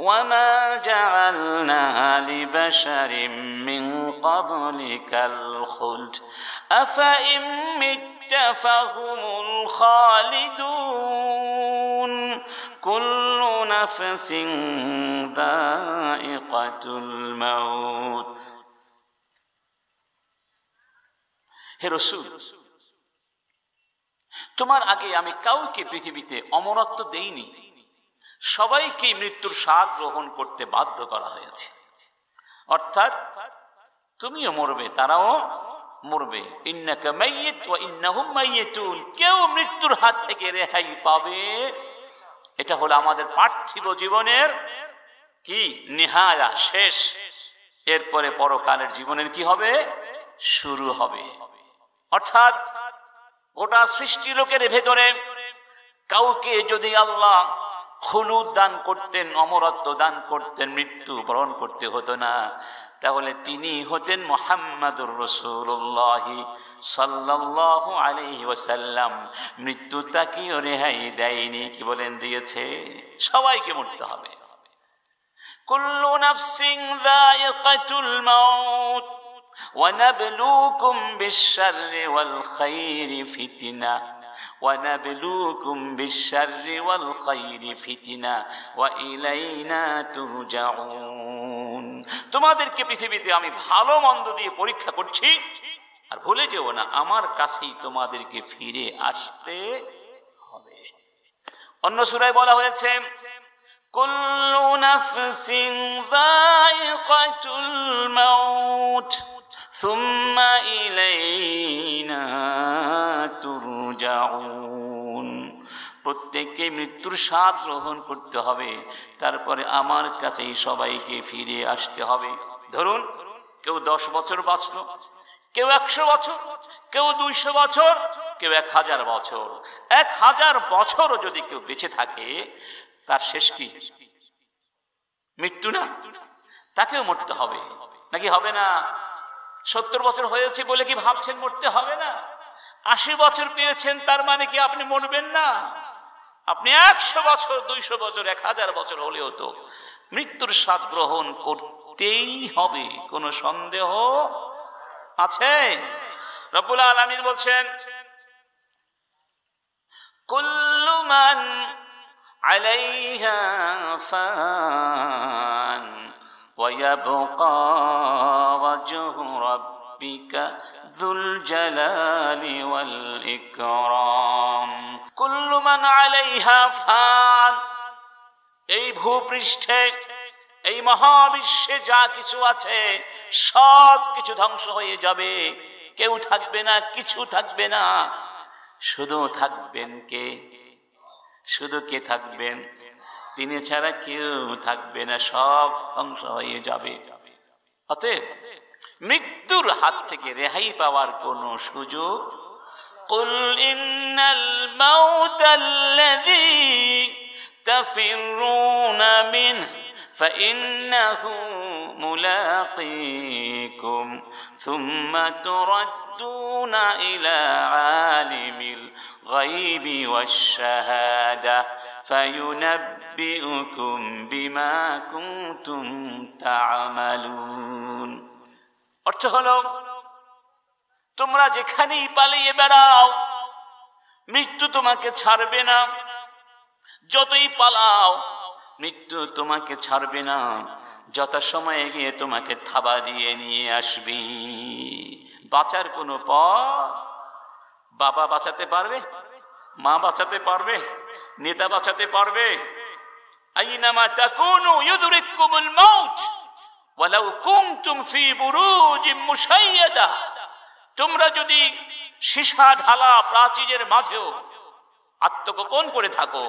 وما جعلنا لبشر من قبلك الخلد أفإن مت فهم الخالدون كل نفس ذائقة الموت হে রসুল তোমার আগে আমি কাউকে পৃথিবীতে অমরত্ব দেইনি সবাইকে মৃত্যুর স্বাদ গ্রহণ করতে বাধ্য করা হয়েছে অর্থাৎ তুমিও মরবে তারাও মরবে কেউ মৃত্যুর হাত থেকে রেহাই পাবে এটা হলো আমাদের পার্থিব জীবনের কি নেহায়া শেষ এরপরে পরকালের জীবনের কি হবে শুরু হবে অর্থাৎ গোটা সৃষ্টি লোকের ভেতরে কাউকে যদি আল্লাহ হলুদ দান করতেন অমরত্ব দান করতেন মৃত্যু বরণ করতে হতো না তাহলে তিনি হতেন মোহাম্মদুর রসুল্লাহি সাল্লাহ আলহি ওসাল্লাম মৃত্যু তাকে রেহাই দেয়নি কি বলেন দিয়েছে সবাইকে মরতে হবে কুল্লু নাফসিং দায়কাতুল মাউত ونبلوكم ওয়াল والخير فتنه ونبلوكم بالشر والخير فتنة وإلينا ترجعون তোমাদেরকে পৃথিবীতে আমি ভালো মন্দ দিয়ে পরীক্ষা করছি আর ভুলে যেও না আমার কাছেই তোমাদেরকে ফিরে আসতে হবে অন্য সুরায় বলা হয়েছে كل نفس যায়িকাতুল الموت ثم إلينا ترجعون প্রত্যেককে মৃত্যুর স্বাদ গ্রহণ করতে হবে তারপরে আমার কাছে সবাইকে ফিরে আসতে হবে ধরুন কেউ দশ বছর বাঁচল কেউ একশো বছর কেউ দুইশো বছর কেউ এক হাজার বছর এক হাজার বছরও যদি কেউ বেঁচে থাকে তার শেষ কি মৃত্যু না তাকেও মরতে হবে নাকি হবে না সত্তর বছর হয়েছে বলে কি ভাবছেন মরতে হবে না আশি বছর পেয়েছেন তার মানে কি আপনি মরবেন না আপনি একশো বছর দুইশো বছর এক হাজার বছর হলেও তো মৃত্যুর স্বাদ গ্রহণ করতেই হবে কোনো সন্দেহ আছে রবুল আলমিন বলছেন কুল্লুমান আলাইহা ফান ويبقى وجه ربك ذو الجلال والإكرام كل من عليها فان এই ভূপৃষ্ঠে এই মহাবিশ্বে যা কিছু আছে সব কিছু ধ্বংস হয়ে যাবে কেউ থাকবে না কিছু থাকবে না শুধু থাকবেন কে শুধু কে থাকবেন তিনি ছাড়া কেউ থাকবে না সব ধ্বংস হয়ে যাবে অতএব মৃত্যুর হাত থেকে রেহাই পাওয়ার কোনো সুযোগ قل إن الموت الذي تفرون منه فإنه ملاقيكم ثم ترد يردون إلى عالم الغيب والشهادة فينبئكم بما كنتم تعملون অর্থ হলো তোমরা যেখানেই পালিয়ে বেড়াও মৃত্যু তোমাকে ছাড়বে না যতই পালাও মৃত্যু তোমাকে ছাড়বে না যথাসময়ে গিয়ে তোমাকে থাবা দিয়ে নিয়ে আসবি বাঁচার কোনো পথ বাবা বাঁচাতে পারবে মা বাঁচাতে পারবে নেতা বাঁচাতে পারবে ফি তোমরা যদি সীসা ঢালা প্রাচীরের মাঝেও আত্মগোপন করে থাকো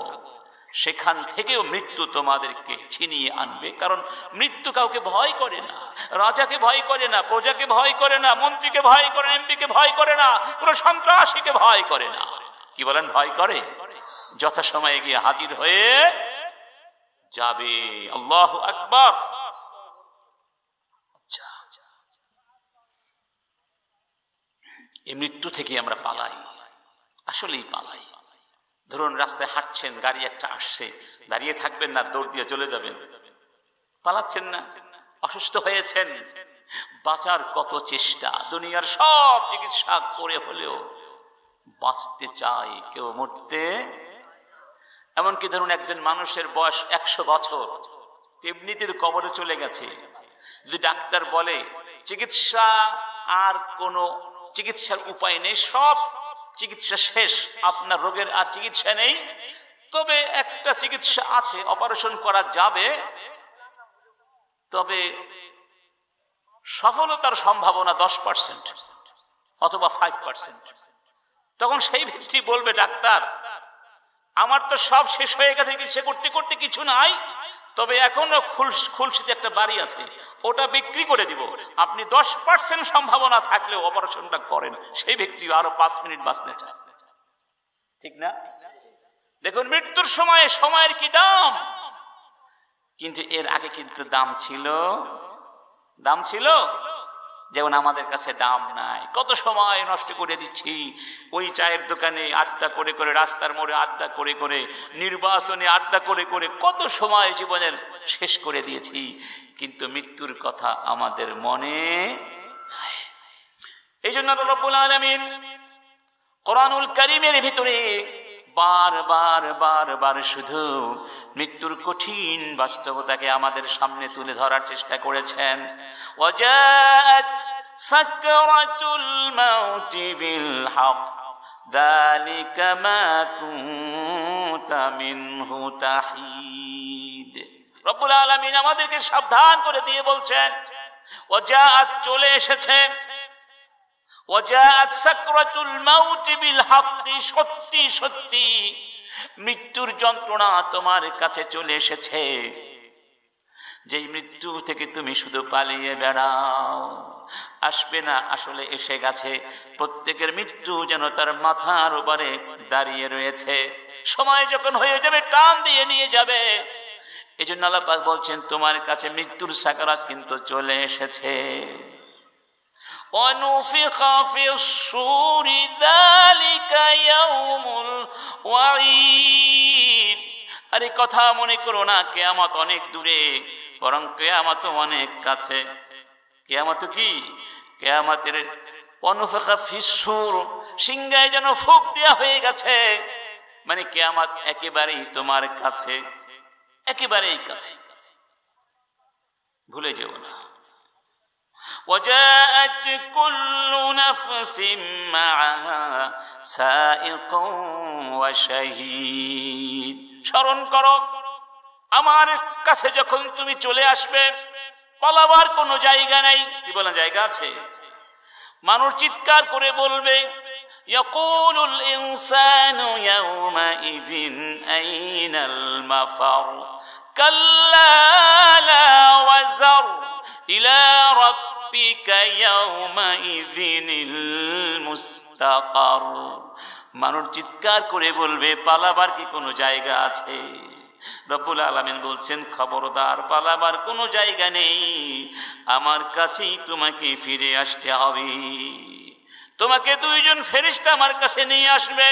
সেখান থেকেও মৃত্যু তোমাদেরকে ছিনিয়ে আনবে কারণ মৃত্যু কাউকে ভয় করে না রাজাকে ভয় করে না প্রজাকে ভয় করে না মন্ত্রীকে ভয় করে না এমপিকে ভয় করে না কোনো সন্ত্রাসীকে ভয় করে না কি বলেন ভয় করে যথাসময়ে গিয়ে হাজির হয়ে যাবে আল্লাহ আকবর আচ্ছা। এই মৃত্যু থেকে আমরা পালাই আসলেই পালাই ধরুন রাস্তায় হাঁটছেন গাড়ি একটা আসছে দাঁড়িয়ে থাকবেন না দৌড় দিয়ে চলে যাবেন পালাচ্ছেন না অসুস্থ হয়েছেন বাঁচার কত চেষ্টা দুনিয়ার সব চিকিৎসা করে হলেও বাঁচতে চাই কেউ মরতে এমনকি ধরুন একজন মানুষের বয়স একশো বছর তেমনিতে কবরে চলে গেছে যদি ডাক্তার বলে চিকিৎসা আর কোনো চিকিৎসার উপায় নেই সব চিকিৎসা শেষ আপনার রোগের আর চিকিৎসা নেই তবে একটা চিকিৎসা আছে অপারেশন করা যাবে তবে সফলতার সম্ভাবনা দশ পার্সেন্ট অথবা ফাইভ পার্সেন্ট তখন সেই ব্যক্তি বলবে ডাক্তার আমার তো সব শেষ হয়ে গেছে চিকিৎসা করতে করতে কিছু নাই তবে এখনও খুলসিতে একটা বাড়ি আছে ওটা বিক্রি করে দিব আপনি দশ পার্সেন্ট সম্ভাবনা থাকলেও অপারেশনটা করেন সেই ব্যক্তি আরো পাঁচ মিনিট বাঁচতে চায় ঠিক না দেখুন মৃত্যুর সময়ে সময়ের কি দাম কিন্তু এর আগে কিন্তু দাম ছিল দাম ছিল যেমন আমাদের কাছে দাম নাই কত সময় নষ্ট করে দিচ্ছি ওই চায়ের দোকানে আড্ডা করে করে রাস্তার মোড়ে আড্ডা করে করে নির্বাচনে আড্ডা করে করে কত সময় জীবনের শেষ করে দিয়েছি কিন্তু মৃত্যুর কথা আমাদের মনে এই জন্য রব্বুল আলমিন কোরআনুল করিমের ভিতরে বার বার শুধু মৃত্যুর কঠিন বাস্তবতাকে আমাদের সামনে তুলে ধরার চেষ্টা করেছেন ওয়াজাত সাকরাতুল বিল আমাদেরকে সাবধান করে দিয়ে বলছেন আজ চলে এসেছে সত্যি সত্যি মৃত্যুর যন্ত্রণা তোমার কাছে চলে এসেছে যে মৃত্যু থেকে তুমি শুধু পালিয়ে বেড়াও আসবে না আসলে এসে গেছে প্রত্যেকের মৃত্যু যেন তার মাথার উপরে দাঁড়িয়ে রয়েছে সময় যখন হয়ে যাবে টান দিয়ে নিয়ে যাবে এই জন্য আল্লাপাক বলছেন তোমার কাছে মৃত্যুর সাকারাত কিন্তু চলে এসেছে ونفخ في الصور ذلك يوم الوعيد আরে কথা মনে করো না কেয়ামত অনেক দূরে বরং কেয়ামত অনেক কাছে কেয়ামত কি কেয়ামতের অনুফেখা ফিসুর সিংহায় যেন ফুক দেওয়া হয়ে গেছে মানে কেয়ামত একেবারেই তোমার কাছে একেবারেই কাছে ভুলে যেও না وجاءت كل نفس معها سائق وشهيد স্মরণ করো আমার কাছে যখন তুমি চলে আসবে পালাবার কোনো জায়গা নাই কি বলা জায়গা আছে মানুষ চিৎকার করে বলবে يقول الإنسان يومئذ أين المفر كلا لا وزر إلى ربك يومئذ المستقر মানুষ চিৎকার করে বলবে পালাবার কি কোনো জায়গা আছে রব্বুল আলমিন বলছেন খবরদার পালাবার কোনো জায়গা নেই আমার কাছেই তোমাকে ফিরে আসতে হবে তোমাকে দুইজন ফেরেশতা আমার কাছে নিয়ে আসবে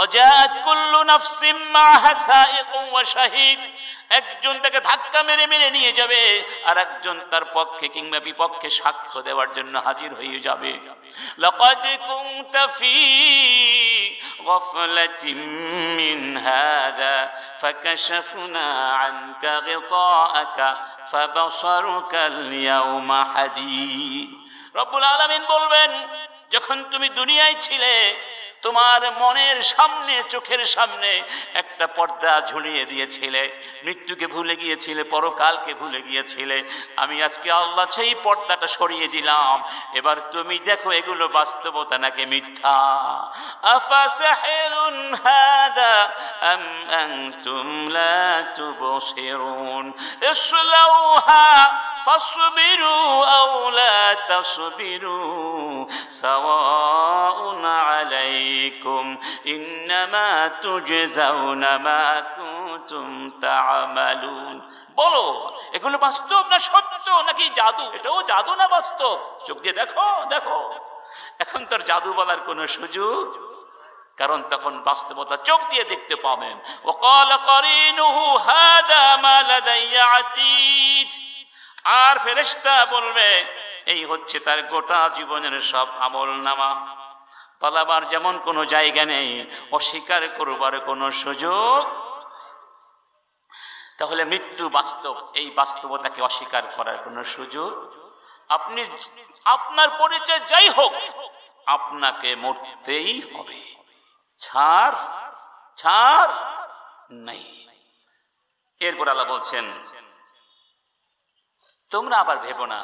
وجاءت كل نفس معها سائق وشهيد একজন তাকে ধাক্কা মেরে মেরে নিয়ে যাবে আর একজন তার পক্ষে কিংবা বিপক্ষে সাক্ষ্য দেওয়ার জন্য হাজির হয়ে যাবে لقد كنت في غفلة من هذا فكشفنا عنك غطاءك فبصرك اليوم حديد رب العالمين বলবেন যখন তুমি দুনিয়ায় ছিলে তোমার মনের সামনে চোখের সামনে একটা পর্দা ঝুলিয়ে দিয়েছিলে মৃত্যুকে ভুলে গিয়েছিলে পরকালকে ভুলে গিয়েছিলে আমি আজকে আল্লাহ সেই পর্দাটা সরিয়ে দিলাম এবার তুমি দেখো এগুলো বাস্তবতা নাকি মিথ্যা আফাসাহিরুন হাদা আম عليكم إنما تجزون ما كنتم تعملون বলো এগুলো বাস্তব না সত্য নাকি জাদু এটাও জাদু না বাস্তব চোখ দিয়ে দেখো দেখো এখন তোর জাদু বলার কোনো সুযোগ কারণ তখন বাস্তবতা চোখ দিয়ে দেখতে পাবেন ওকাল করিনুহু হাদা মা আতীত আর ফেরেশতা বলবে এই হচ্ছে তার গোটা জীবনের সব আমল নামা পালাবার যেমন কোনো জায়গা নেই অস্বীকার করবার কোনো সুযোগ তাহলে মৃত্যু বাস্তব এই বাস্তবতাকে অস্বীকার করার কোনো সুযোগ আপনি আপনার পরিচয় যাই হোক আপনাকে মরতেই হবে ছাড় ছাড় নেই এরপর আল্লাহ বলছেন তোমরা আবার ভেবো না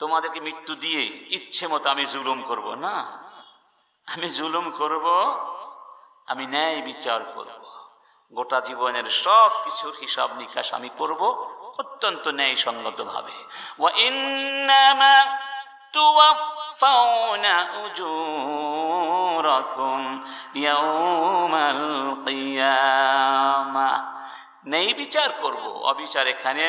তোমাদেরকে মৃত্যু দিয়ে ইচ্ছে মতো আমি জুলুম করব না আমি জুলুম করব আমি ন্যায় বিচার করব। গোটা জীবনের সব কিছুর হিসাব নিকাশ আমি করব অত্যন্ত সঙ্গত ভাবে توفون নেই বিচার করব অবিচার এখানে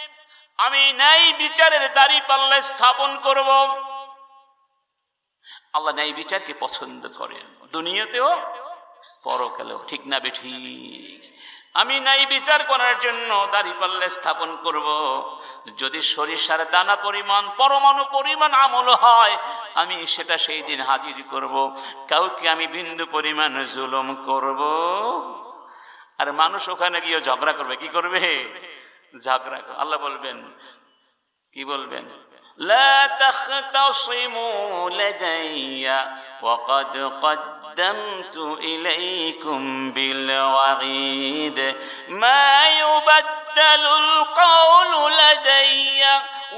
আমি ন্যায় বিচারের দাড়ি পাল্লে স্থাপন করব আল্লাহ ন্যায় বিচারকে পছন্দ করেন দুনিয়াতেও পরকালেও ঠিক না বেঠি আমি ন্যায় বিচার করার জন্য দাড়ি পাল্লে স্থাপন করব। যদি সরিষার দানা পরিমাণ পরমাণু পরিমাণ আমল হয় আমি সেটা সেই দিন হাজির করব। কাউকে আমি বিন্দু পরিমাণ জুলুম করব। আর মানুষ ওখানে গিয়ে ঝগড়া করবে কি করবে ঝগড়া আল্লাহ বলবেন কি বলবেন لا تختصموا لدي وقد قدمت إليكم بالوعيد ما يبدل القول لدي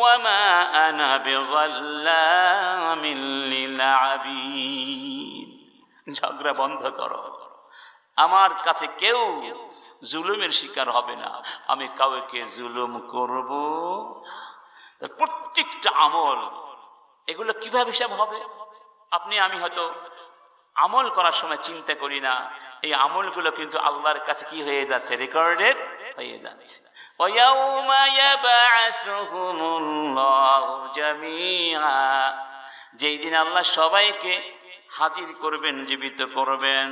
وما أنا بظلام للعبيد ঝগড়া বন্ধ করো আমার কাছে কেউ জুলুমের শিকার হবে না আমি কাউকে জুলুম করব প্রত্যেকটা আমল এগুলো কিভাবে হিসাব হবে আপনি আমি হয়তো আমল করার সময় চিন্তা করি না এই আমলগুলো কিন্তু আল্লাহর কাছে কি হয়ে যাচ্ছে রেকর্ডেড হয়ে যাচ্ছে যেই দিন আল্লাহ সবাইকে হাজির করবেন জীবিত করবেন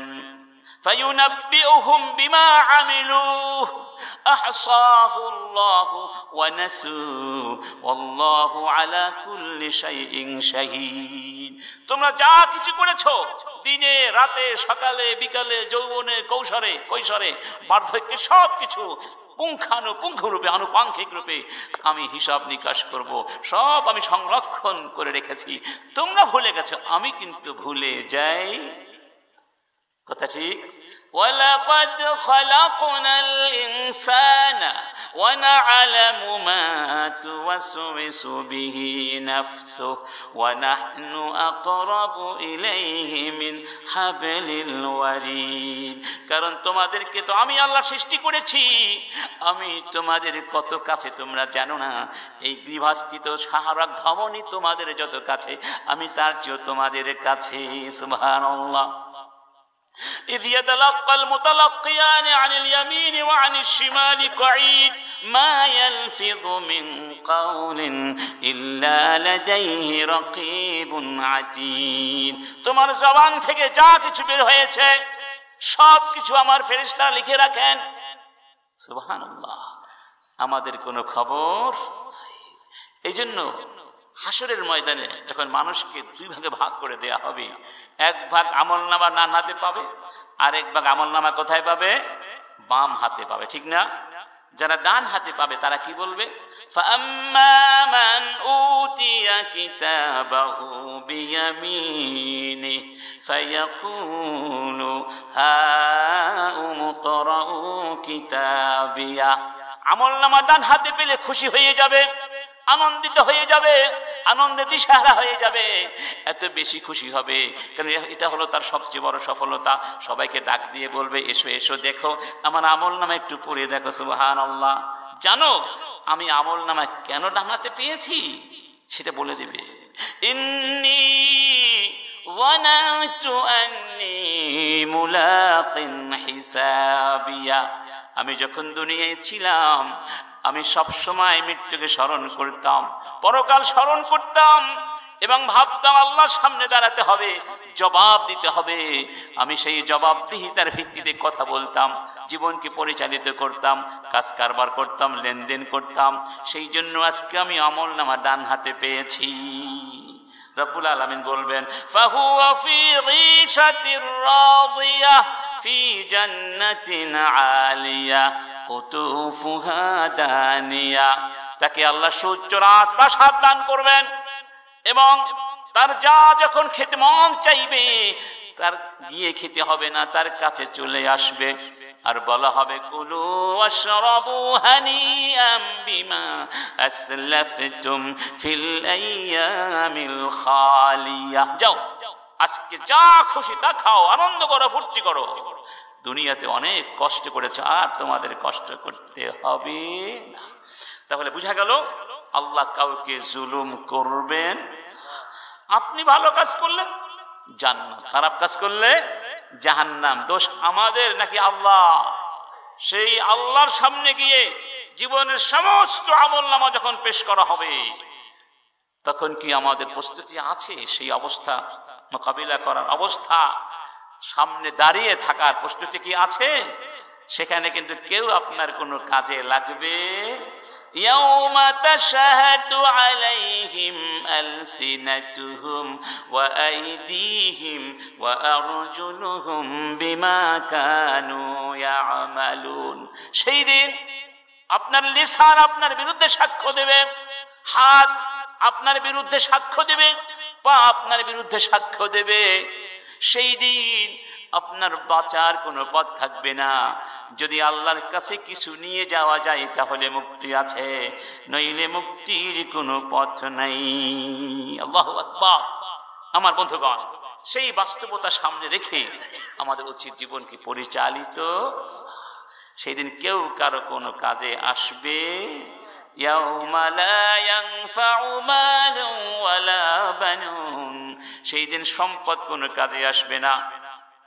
فينبئهم بما عملوه أحصاه الله ونسوه والله على كل شيء شهيد তোমরা যা কিছু করেছো দিনে রাতে সকালে বিকালে যৌবনে কৌশরে কৈশরে বার্ধক্যে সব কিছু পুঙ্খানুপুঙ্খ রূপে আনুপাঙ্ক্ষিক রূপে আমি হিসাব নিকাশ করব সব আমি সংরক্ষণ করে রেখেছি তোমরা ভুলে গেছো আমি কিন্তু ভুলে যাই কথা ঠিক ولقد خلقنا الإنسان ونعلم ما توسوس به نفسه ونحن أقرب إليه من حبل الوريد কারণ তোমাদেরকে তো আমি আল্লাহ সৃষ্টি করেছি আমি তোমাদের কত কাছে তোমরা জানো না এই গৃহাস্থিত সাহারা ধমনী তোমাদের যত কাছে আমি তার চেয়েও তোমাদের কাছে সুবহানাল্লাহ إذ يتلقى المتلقيان عن اليمين وعن الشمال قعيد ما يلفظ من قول إلا لديه رقيب عتيد তোমার জবান থেকে যা কিছু বের হয়েছে সব কিছু আমার ফেরেশতা লিখে রাখেন সুবহানাল্লাহ আমাদের কোনো খবর এই হাসরের ময়দানে যখন মানুষকে দুই ভাগে ভাগ করে দেয়া হবে এক ভাগ আমল নামা নান হাতে পাবে আর এক ভাগ আমল নামা কোথায় পাবে বাম হাতে পাবে ঠিক না যারা ডান হাতে পাবে তারা কি বলবে আমল নামা ডান হাতে পেলে খুশি হয়ে যাবে আনন্দিত হয়ে যাবে আনন্দে দিশাহারা হয়ে যাবে এত বেশি খুশি হবে কারণ এটা হলো তার সবচেয়ে বড় সফলতা সবাইকে ডাক দিয়ে বলবে এসো এসো দেখো আমার আমল নামে একটু পড়িয়ে দেখো সুবাহান আল্লাহ জানো আমি আমল নামে কেন ডাঙাতে পেয়েছি সেটা বলে দেবে ইন্নি আমি যখন দুনিয়ায় ছিলাম আমি সব সময় মৃত্যুকে স্মরণ করতাম পরকাল স্মরণ করতাম এবং ভাবতাম আল্লাহ সামনে দাঁড়াতে হবে জবাব দিতে হবে আমি সেই জবাবদিহিতার ভিত্তিতে কথা বলতাম জীবনকে পরিচালিত করতাম কাজ কারবার করতাম লেনদেন করতাম সেই জন্য আজকে আমি অমল নামা ডান হাতে পেয়েছি রব্বুল আলমিন বলবেন ফি জান্নাতিন আলিয়া কুতুফুহা দানিয়া তাকে আল্লাহ সুচ্চ রাজ প্রাসাদ দান করবেন এবং তার যা যখন খেতে মন চাইবে তার গিয়ে খেতে হবে না তার কাছে চলে আসবে আর বলা হবে কুলু অশরবু হানি বিমা আসলাফতুম ফিল আইয়ামিল খালিয়া যাও আজকে যা খুশি তা খাও আনন্দ করো ফুর্তি করো দুনিয়াতে অনেক কষ্ট করেছে আর তোমাদের কষ্ট করতে হবে না তাহলে বুঝা গেল আল্লাহ কাউকে জুলুম করবেন আপনি ভালো কাজ করলেন জান্নাত খারাপ কাজ করলে জাহান্নাম দোষ আমাদের নাকি আল্লাহ সেই আল্লাহর সামনে গিয়ে জীবনের সমস্ত আমল নামা যখন পেশ করা হবে তখন কি আমাদের প্রস্তুতি আছে সেই অবস্থা মোকাবিলা করার অবস্থা সামনে দাঁড়িয়ে থাকার প্রস্তুতি কি আছে সেখানে কিন্তু কেউ আপনার কোনো কাজে লাগবে يوم تشهد عليهم ألسنتهم وأيديهم وأرجلهم بما كانوا يعملون সেই দিন আপনার লিসান আপনার বিরুদ্ধে সাক্ষ্য দেবে হাত আপনার বিরুদ্ধে সাক্ষ্য দেবে পা আপনার বিরুদ্ধে সাক্ষ্য দেবে সেই দিন আপনার বাঁচার কোনো পথ থাকবে না যদি আল্লাহর কাছে কিছু নিয়ে যাওয়া যায় তাহলে মুক্তি আছে নইলে মুক্তির কোনো পথ নাই আল্লাহ আমার বন্ধুগণ সেই বাস্তবতা সামনে রেখে আমাদের উচিত জীবনকে পরিচালিত সেই দিন কেউ কারো কোনো কাজে আসবে সেই দিন সম্পদ কোনো কাজে আসবে না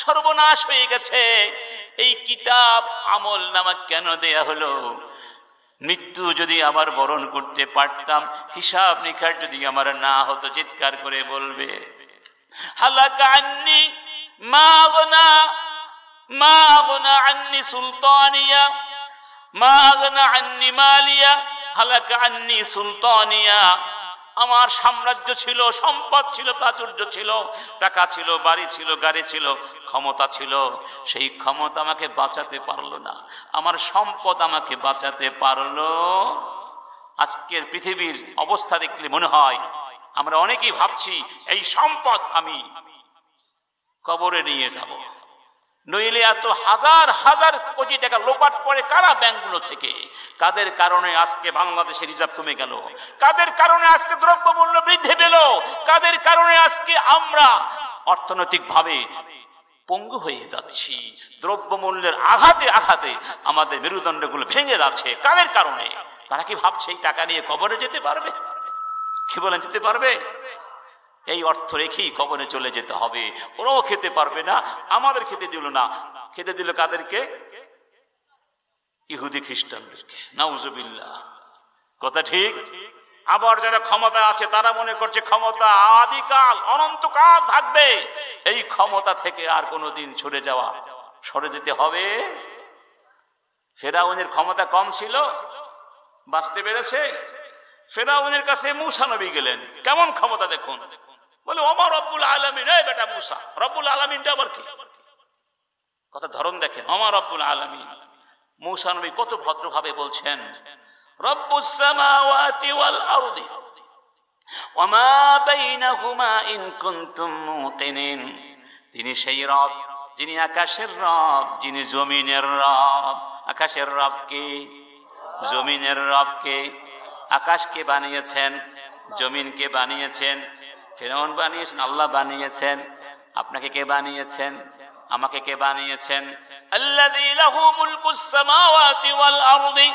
সর্বনাশ হয়ে গেছে এই কিতাব আমল নামা কেন দেয়া হলো মৃত্যু যদি আবার বরণ করতে পারতাম হিসাব নিখার যদি আমার না হতো চিৎকার করে বলবে হালাকান্নি মা আন্নি সুলতানিয়া মা মালিয়া হালাকান্নি সুলতানিয়া আমার সাম্রাজ্য ছিল সম্পদ ছিল প্রাচুর্য ছিল টাকা ছিল বাড়ি ছিল গাড়ি ছিল ক্ষমতা ছিল সেই ক্ষমতা আমাকে বাঁচাতে পারলো না আমার সম্পদ আমাকে বাঁচাতে পারলো আজকের পৃথিবীর অবস্থা দেখলে মনে হয় আমরা অনেকেই ভাবছি এই সম্পদ আমি কবরে নিয়ে যাব নইলে এত হাজার হাজার কোটি টাকা লোপাট পড়ে কারা ব্যাংকগুলো থেকে কাদের কারণে আজকে বাংলাদেশের রিজার্ভ কমে গেল কাদের কারণে আজকে দ্রব্যমূল্য বৃদ্ধি পেল কাদের কারণে আজকে আমরা অর্থনৈতিকভাবে পঙ্গু হয়ে যাচ্ছি দ্রব্যমূল্যের আঘাতে আঘাতে আমাদের মেরুদণ্ডগুলো ভেঙে যাচ্ছে কাদের কারণে তারা কি ভাবছে এই টাকা নিয়ে কবরে যেতে পারবে কি বলেন যেতে পারবে এই অর্থ রেখেই কবনে চলে যেতে হবে ওরাও খেতে পারবে না আমাদের খেতে দিল না খেতে দিল কাদেরকে ইহুদি খ্রিস্টানদেরকে নাউজবিল্লা কথা ঠিক আবার যারা ক্ষমতা আছে তারা মনে করছে ক্ষমতা আদিকাল অনন্তকাল থাকবে এই ক্ষমতা থেকে আর কোনো দিন সরে যাওয়া সরে যেতে হবে ফেরাউনের ক্ষমতা কম ছিল বাঁচতে পেরেছে ফেরাউনের কাছে মুসা নবী গেলেন কেমন ক্ষমতা দেখুন বলে ওমা রব্বুল আলমিন এ বেটা মুসা রব্বুল আলমিনটা আবার কি কথা ধরন দেখেন ওমা রব্বুল আলমিন মুসা নবী কত ভদ্রভাবে বলছেন রব্বুস সামাওয়াতি ওয়াল আরদি বাইনাহুমা ইন কুনতুম তিনি সেই রব যিনি আকাশের রব যিনি জমিনের রব আকাশের রব কে জমিনের রব কে আকাশকে বানিয়েছেন জমিনকে বানিয়েছেন ফেরাউন বানিয়েছেন আল্লাহ বানিয়েছেন আপনাকে কে বানিয়েছেন আমাকে কে বানিয়েছেন আল্লাযী লাহু মুলকুস সামাওয়াতি ওয়াল আরদি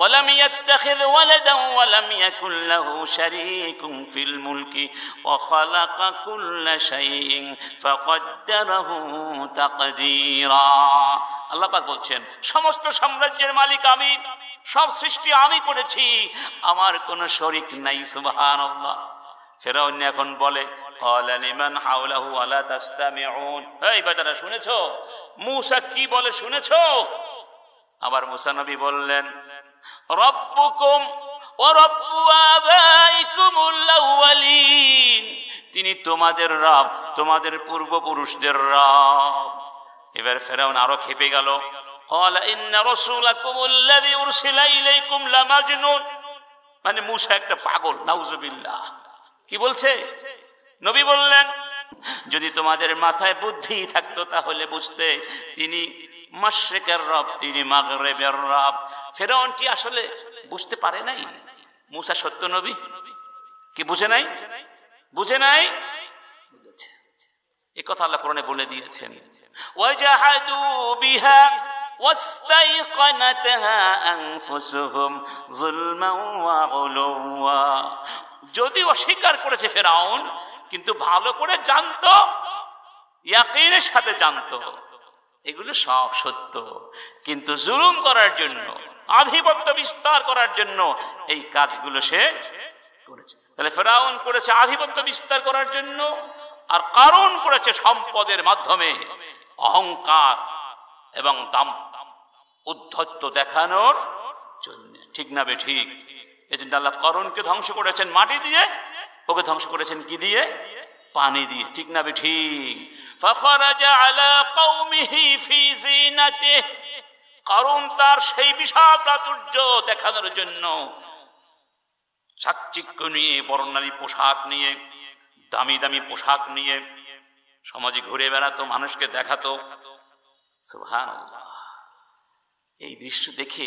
ওয়া লাম ইয়াত্তাখিয ওয়ালাদান ওয়া লাম ইয়াকুল লাহু শারীকুন ফিল মুলকি ওয়া খালাকা কুল্লা শাইইন ফাকাদ্দারাহু তাকদীরা আল্লাহ পাক বলছেন সমস্ত সাম্রাজ্যের মালিক আমি সব সৃষ্টি আমি করেছি আমার কোনো শরীক নাই সুবহানাল্লাহ ফেরা অন্য এখন বলে কলানিমান হাউলাহু আলা তাস্তামিউন এই বেটারা শুনেছো মুসা কি বলে শুনেছো আবার মুসা নবী বললেন রব্বুকুম ও রব্বু আবাইকুমুল আউয়ালিন তিনি তোমাদের রব তোমাদের পূর্বপুরুষদের রব এবার ফেরাউন আরো খেপে গেল قال ان رسولكم الذي ارسل اليكم لمجنون মানে মুসা একটা পাগল নাউজুবিল্লাহ কি বলছে নবী বললেন যদি তোমাদের মাথায় বুদ্ধি থাকতো তাহলে বুঝতে তিনি মাসেকের রব তিনি মাগরেবের রব ফেরন কি আসলে বুঝতে পারে নাই মুসা সত্য নবী কি বুঝে নাই বুঝে নাই এ কথা আল্লাহ কোরআনে বলে দিয়েছেন ওয়াজাহাদু বিহা যদি অস্বীকার করেছে ফেরাউন কিন্তু ভালো করে জানতো ইয়াকিনের সাথে জানতো এগুলো সব সত্য কিন্তু জুলুম করার জন্য আধিপত্য বিস্তার করার জন্য এই কাজগুলো সে করেছে তাহলে ফেরাউন করেছে আধিপত্য বিস্তার করার জন্য আর কারণ করেছে সম্পদের মাধ্যমে অহংকার এবং দাম উদ্ধত্ত দেখানোর জন্য ঠিক না বে ঠিক এই জন্য আল্লাহ করণকে ধ্বংস করেছেন মাটি দিয়ে ওকে ধ্বংস করেছেন কি দিয়ে পানি দিয়ে ঠিক না ঠিক কারণ তার সেই বিশাল তাৎর্য দেখানোর জন্য চাকচিক্য নিয়ে বর্ণালী পোশাক নিয়ে দামি দামি পোশাক নিয়ে সমাজে ঘুরে বেড়াতো মানুষকে দেখাতো সুহান এই দৃশ্য দেখে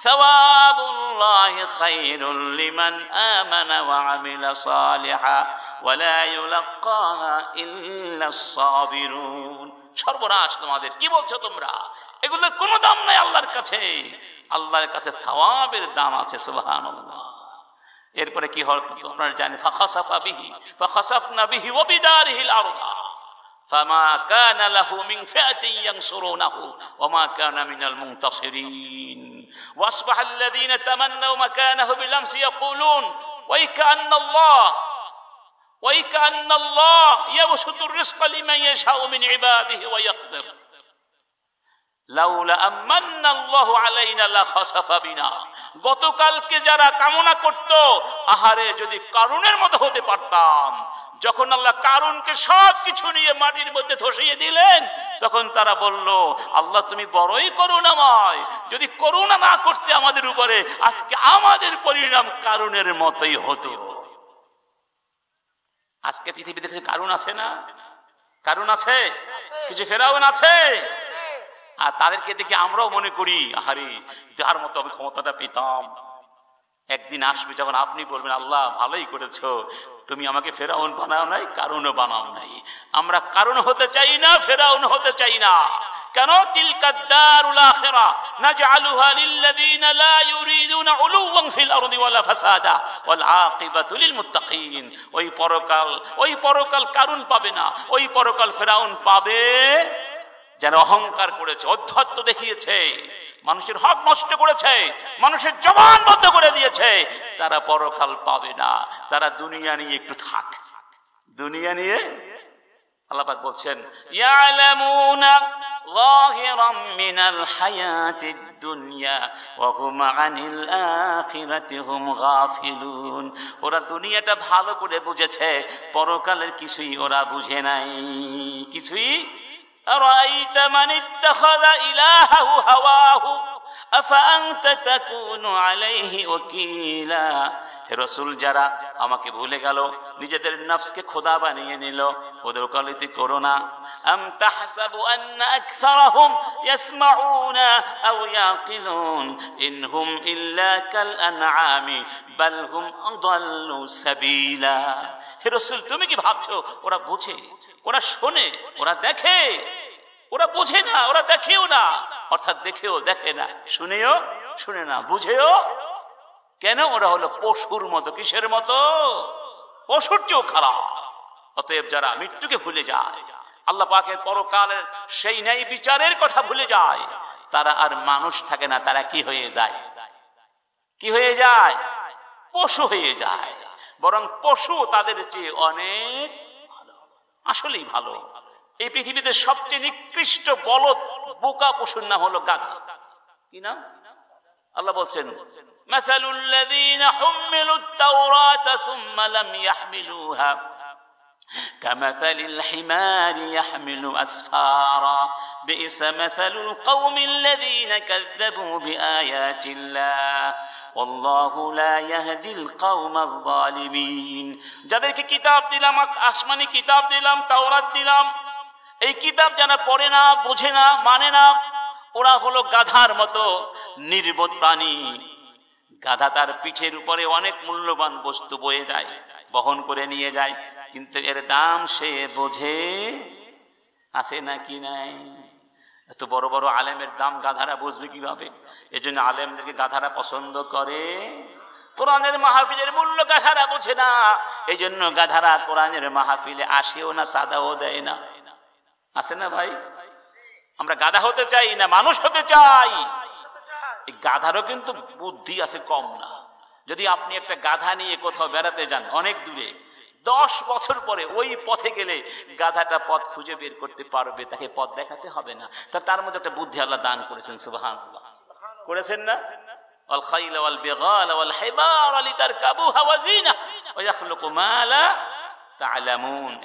ثواب الله خير لمن آمن وعمل صالحا ولا يلقاها إلا الصابرون সর্বনাশ তোমাদের কি বলছো তোমরা এগুলোর কোনো দাম নাই আল্লাহর কাছে আল্লাহর কাছে সওয়াবের দাম আছে সুবহানাল্লাহ এরপরে কি হল আপনারা জানেন ফাখাসাফা বিহি ফাখাসাফনা বিহি ওয়া বিদারিহিল আরদা فما كان له من فئة ينصرونه وما كان من المنتصرين وأصبح الذين تمنوا مكانه بالأمس يقولون ويك أن الله ويك أن الله يبسط الرزق لمن يشاء من عباده ويقدر গতকালকে যারা কামনা করত আহারে যদি কারণের মতো হতে পারতাম যখন আল্লাহ কারণকে সব কিছু নিয়ে মাটির মধ্যে ধসিয়ে দিলেন তখন তারা বলল আল্লাহ তুমি বড়ই করুণাময় যদি করুণা না করতে আমাদের উপরে আজকে আমাদের পরিণাম কারণের মতোই হতো আজকে পৃথিবীতে কিছু কারণ আছে না কারণ আছে কিছু ফেরাও আছে আর তাদেরকে দেখে আমরাও মনে করি আহারে যার মতো আমি ক্ষমতাটা পেতাম একদিন আসবে যখন আপনি বলবেন আল্লাহ ভালোই করেছ তুমি আমাকে ফেরাউন বানাও নাই কারণও বানাও নাই আমরা কারণ হতে চাই না ফেরাউন হতে চাই না কেন তিলকাদ্দারুল ওই পরকাল ওই পরকাল কারুন পাবে না ওই পরকাল ফেরাউন পাবে যেন অহংকার করেছে অধ্যত্ব দেখিয়েছে মানুষের হক নষ্ট করেছে মানুষের জবান বন্ধ করে দিয়েছে তারা পরকাল পাবে না তারা দুনিয়া নিয়ে একটু থাক দুনিয়া নিয়ে আল্লাপাক বলছেন ইয়ালামুনা ظاهرا من الحياة দুনিয়া وهم عن الآخرة هم غافلون ওরা দুনিয়াটা ভালো করে বুঝেছে পরকালের কিছুই ওরা বুঝে নাই কিছুই أرأيت من اتخذ إلهه هواه أفأنت تكون عليه وكيلا রসুল যারা আমাকে ভুলে গেল নিজেদের নফসকে খোদা বানিয়ে নিল ওদের ওকালতি করো না আম তাহসাবু আন আকসারহুম ইয়াসমাউনা আও ইয়াকিলুন ইনহুম ইল্লা কাল আনআমি বাল হুম আদাল্লু সাবিলা হে রসুল তুমি কি ভাবছো ওরা বোঝে ওরা শোনে ওরা দেখে ওরা বোঝে না ওরা দেখেও না অর্থাৎ দেখেও দেখে না শুনেও শুনে না বুঝেও কেন ওরা হলো পশুর মতো কিসের মতো পশুর চেয়েও খারাপ অতএব যারা মৃত্যুকে ভুলে যায় আল্লাহ পাকের পরকালের সেই ন্যায় বিচারের কথা ভুলে যায় তারা আর মানুষ থাকে না তারা কি হয়ে যায় কি হয়ে যায় পশু হয়ে যায় বরং পশু তাদের চেয়ে অনেক ভালো আসলেই ভালো এই পৃথিবীতে সবচেয়ে নিকৃষ্ট বলদ বোকা পশুর নাম হলো গাধা কি নাম আল্লাহ বলছেন মাসালুল্লাযীনা الذين তাওরাতা সুম্মা লাম ইয়াহমিলুহা كمثل الحمار يحمل أسفارا بئس مثل القوم الذين كذبوا بآيات الله والله لا يهدي القوم الظالمين যাদেরকে كتاب দিলাম আসমানি كتاب দিলাম তাওরাত দিলাম এই কিতাব যারা পড়ে না বোঝে না মানে না ওরা হলো গাধার মতো নির্বোধ প্রাণী গাধা তার পিঠের উপরে অনেক মূল্যবান বস্তু বয়ে যায় বহন করে নিয়ে যায় কিন্তু এর দাম সে বোঝে আছে নাকি নাই এত বড় বড় আলেমের দাম গাধারা বুঝবে কিভাবে জন্য আলেমদেরকে গাধারা পছন্দ করে কোরআনের মাহফিলের মূল্য গাধারা বোঝে না এই জন্য গাধারা কোরআনের মাহফিলে আসেও না সাদাও দেয় না আছে না ভাই আমরা গাধা হতে চাই না মানুষ হতে চাই এই গাধারও কিন্তু বুদ্ধি আছে কম না যদি আপনি একটা গাধা নিয়ে কোথাও বেড়াতে যান অনেক দূরে দশ বছর পরে ওই পথে গেলে গাধাটা পথ খুঁজে বের করতে পারবে তাকে পথ দেখাতে হবে না তা তার মধ্যে একটা বুদ্ধি আল্লাহ দান করেছেন সুবাহান করেছেন না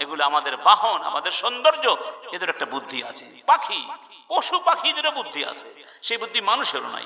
এগুলো আমাদের বাহন আমাদের সৌন্দর্য এদের একটা বুদ্ধি আছে পাখি পশু পাখিদেরও বুদ্ধি আছে সেই বুদ্ধি মানুষেরও নাই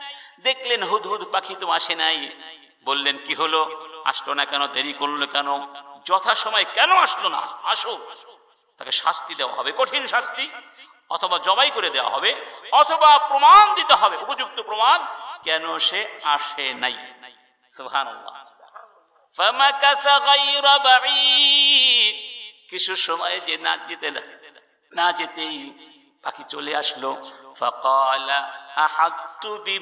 দেখলেন হুদ হুদ পাখি তো আসে নাই বললেন কি হলো আসলো না কেন দেরি করলো কেন সময় কেন আসলো না আসো তাকে শাস্তি দেওয়া হবে কঠিন শাস্তি অথবা জবাই করে দেওয়া হবে অথবা প্রমাণ দিতে হবে উপযুক্ত প্রমাণ কেন সে আসে নাই কিছু সময় যে না যেতে না যেতেই পাখি চলে আসলো পাখি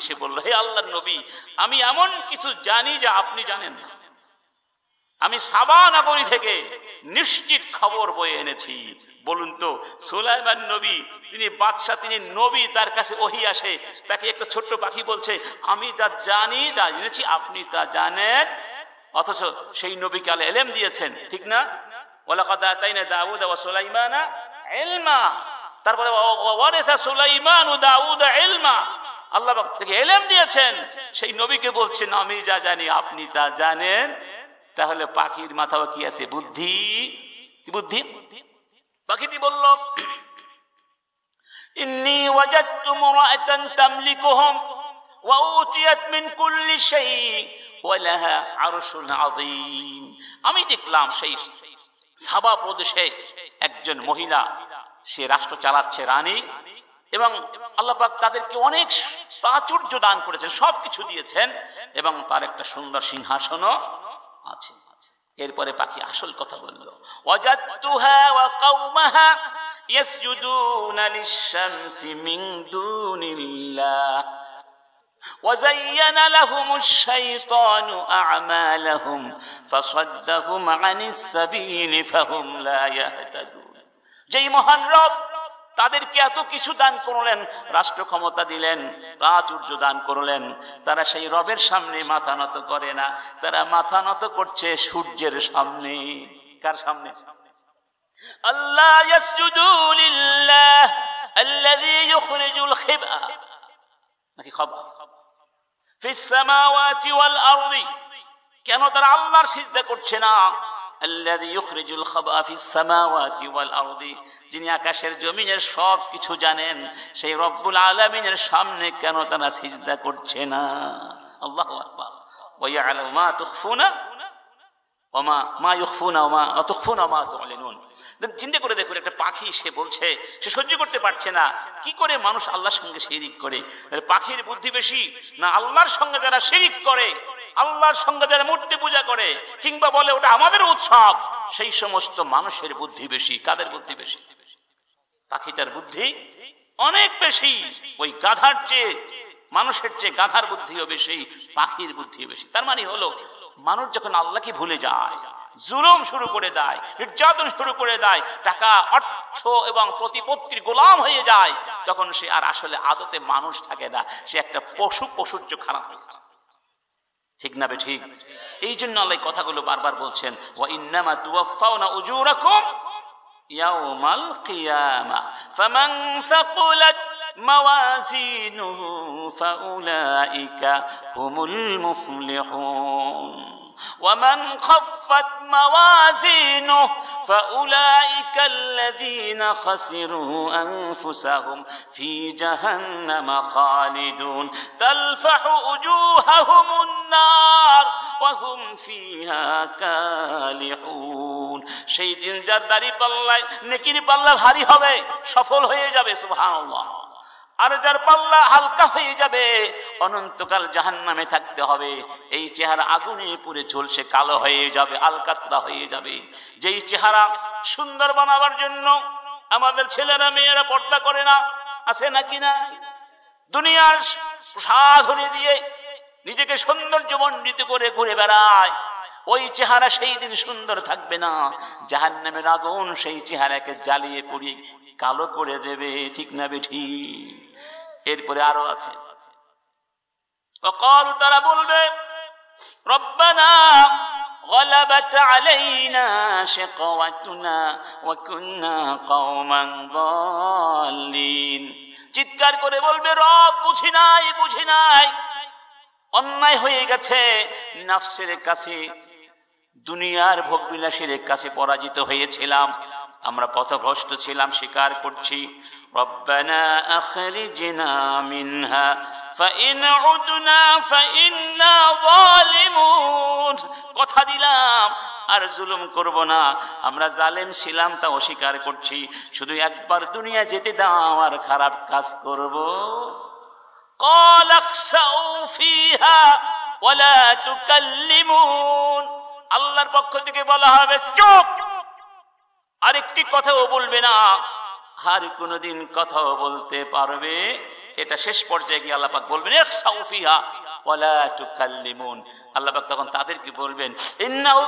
এসে বললো হে আল্লাহর নবী আমি এমন কিছু জানি যা আপনি জানেন না আমি সাবা নগরী থেকে নিশ্চিত খবর বয়ে এনেছি বলুন তো সুলাইমান নবী তিনি বাদশাহ তিনি নবী তার কাছে ওহি আসে তাকে একটা ছোট্ট পাখি বলছে আমি যা জানি যা জেনেছি আপনি তা জানেন অথচ সেই নবীকে আল এলেম দিয়েছেন ঠিক না ওলাকাদা তাই না দাউদ ও সুলাইমানা এলমা তারপরে ওয়ারেসা সুলাইমান দাউদ এলমা আল্লাহ থেকে এলেম দিয়েছেন সেই নবীকে বলছেন আমি যা জানি আপনি তা জানেন তাহলে পাখির মাথাও কি আছে বুদ্ধি কি বুদ্ধি পাখিটি বলল ইন্নি ওয়াজাদতু মুরাআতান তামলিকুহুম আমি দেখলাম সেই সাবা প্রদেশে একজন মহিলা সে রাষ্ট্র চালাচ্ছে রানী এবং আল্লাপাক তাদেরকে অনেক প্রাচুর্য দান করেছেন সবকিছু দিয়েছেন এবং তার একটা সুন্দর সিংহাসন আছে এরপরে পাখি আসল কথা বলল ওয়াজাদতুহা ওয়া কাওমাহা ইযাসজুদুনা যেই মহান রব তাদেরকে এত কিছু দান করলেন রাষ্ট্র ক্ষমতা দিলেন প্রাচুর্য দান করলেন তারা সেই রবের সামনে মাথা নত করে না তারা মাথা নত করছে সূর্যের সামনে কার সামনে আল্লাহ আল্লাহ নাকি খবর في السماوات والأرض كان ترى الله سجدة كتشنا الذي يخرج الخبأ في السماوات والأرض جنيا كشر جمين الشعب كتشو جانين شي رب العالمين الشامن كان ترى سجدة كتشنا الله أكبر ويعلم ما تخفون ওমা মা ইউফুনা ওমা অতুফুন ওমা তোলেনুন চিন্তা করে দেখুন একটা পাখি সে বলছে সে সহ্য করতে পারছে না কি করে মানুষ আল্লাহর সঙ্গে শিরিক করে পাখির বুদ্ধি বেশি না আল্লাহর সঙ্গে যারা শিরিক করে আল্লাহর সঙ্গে যারা মূর্তি পূজা করে কিংবা বলে ওটা আমাদের উৎসব সেই সমস্ত মানুষের বুদ্ধি বেশি কাদের বুদ্ধি বেশি পাখিটার বুদ্ধি অনেক বেশি ওই গাধার চেয়ে মানুষের চেয়ে গাধার বুদ্ধিও বেশি পাখির বুদ্ধিও বেশি তার মানে হলো মানুষ যখন আল্লাহকে ভুলে যায় জুলুম শুরু করে দেয় নির্যাতন শুরু করে দেয় টাকা অর্থ এবং প্রতিপত্তির গোলাম হয়ে যায় তখন সে আর আসলে আদতে মানুষ থাকে না সে একটা পশু পশুর চোখ খারাপ ঠিক না বে ঠিক এই জন্য আল্লাহ কথাগুলো বারবার বলছেন ওয়া ইন্নামা তুয়াফাউনা উজুরাকুম ইয়াউমাল কিয়ামা ফামান সাকুলাত موازينه فأولئك هم المفلحون ومن خفت موازينه فأولئك الذين خسروا أنفسهم في جهنم خالدون تلفح وجوههم النار وهم فيها كالحون شيء দিন بالله نكيني بالله هاري هواي شفول هواي جابي سبحان الله আর যার পাল্লা হালকা হয়ে যাবে অনন্তকাল জাহান নামে থাকতে হবে এই চেহারা আগুনে পুড়ে ঝলসে কালো হয়ে যাবে আলকাতরা হয়ে যাবে যেই চেহারা সুন্দর বানাবার জন্য আমাদের ছেলেরা মেয়েরা পর্দা করে না আছে কি না দুনিয়ার সাধনে দিয়ে নিজেকে সৌন্দর্য সৌন্দর্যমণ্ডিত করে ঘুরে বেড়ায় ওই চেহারা সেই দিন সুন্দর থাকবে না জাহান নামের আগুন সেই চেহারাকে জ্বালিয়ে পুড়ি কালো করে দেবে ঠিক না বেঠি এরপরে আরো আছে অকল তারা বলবে রব্বানা غلبت علينا شقوتنا وكنا قوما ضالين চিৎকার করে বলবে রব বুঝি নাই বুঝি নাই অন্যায় হয়ে গেছে নাফসের কাছে দুনিয়ার ভোগবিলাসের কাছে পরাজিত হয়েছিলাম আমরা পথভ্রষ্ট ছিলাম স্বীকার করছি ربنا أخرجنا মিনহা ফাইন عدنا فإنا ظالمون কথা দিলাম আর জুলুম করব না আমরা জালেম ছিলাম তা অস্বীকার করছি শুধু একবার দুনিয়া যেতে দাও আর খারাপ কাজ করব قال اخسأوا فيها ولا تكلمون আল্লাহর পক্ষ থেকে বলা হবে চোখ আরেকটি কথাও বলবে না আর কোনোদিন কথাও বলতে পারবে এটা শেষ পর্যায়ে গিয়ে আল্লাপাক বলবেন আল্লাপাক তখন তাদেরকে বলবেন ইন্নাহু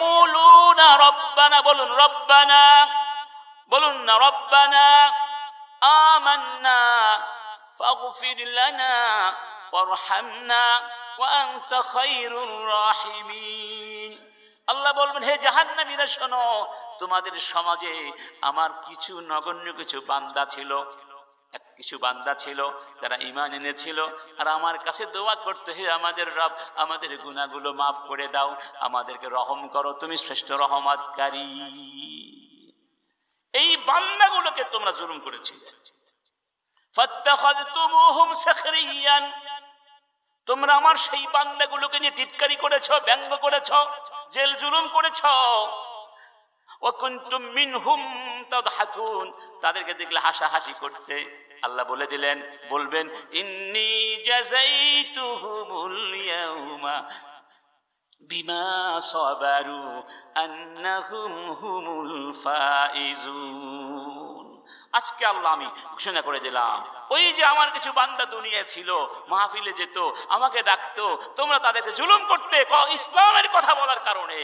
বলুন রব্বানা বলুন না রব্বানা আমান্না আল্লাহ বলবেন হে জাহান্নামীরা শোনো তোমাদের সমাজে আমার কিছু নগণ্য কিছু বান্দা ছিল কিছু বান্দা ছিল তারা ইমান এনেছিল আর আমার কাছে দোয়া করতে হে আমাদের রব আমাদের গুণাগুলো মাফ করে দাও আমাদেরকে রহম করো তুমি শ্রেষ্ঠ রহমতকারী এই বান্দাগুলোকে তোমরা জুলুম করেছিলে তোমরা আমার সেই বান্দাগুলোকে নিয়ে টিটকারি করেছ ব্যঙ্গ করেছ জেল জুলুম করেছ তাদেরকে দেখলে হাসাহাসি করতে আল্লাহ বলে দিলেন বলবেন বিমা সবারু হুমুল ফাইজুন আজকে আল্লাহ আমি ঘোষণা করে দিলাম ওই যে আমার কিছু বান্দা দুনিয়া ছিল মাহফিলে যেত আমাকে ডাকতো তোমরা তাদেরকে জুলুম করতে ইসলামের কথা বলার কারণে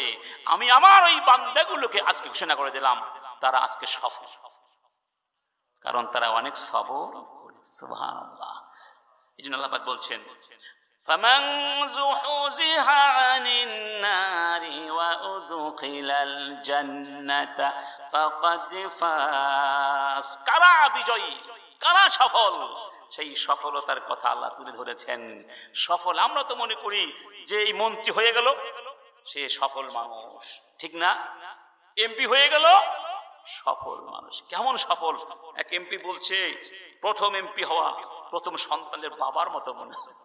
আমি আমার ওই বান্দাগুলোকে আজকে ঘোষণা করে দিলাম তারা আজকে সফল কারণ তারা অনেক সবর করেছে সুবাহ এই জন্য আল্লাহাক বলছেন فمن زحزح عن النار وأدخل الجنة فقد فاز কারা বিজয়ী কারা সফল সেই সফলতার কথা আল্লাহ তুলে ধরেছেন সফল আমরা তো মনে করি যে এই মন্ত্রী হয়ে গেল সে সফল মানুষ ঠিক না এমপি হয়ে গেল সফল মানুষ কেমন সফল এক এমপি বলছে প্রথম এমপি হওয়া প্রথম সন্তানের বাবার মতো মনে হয়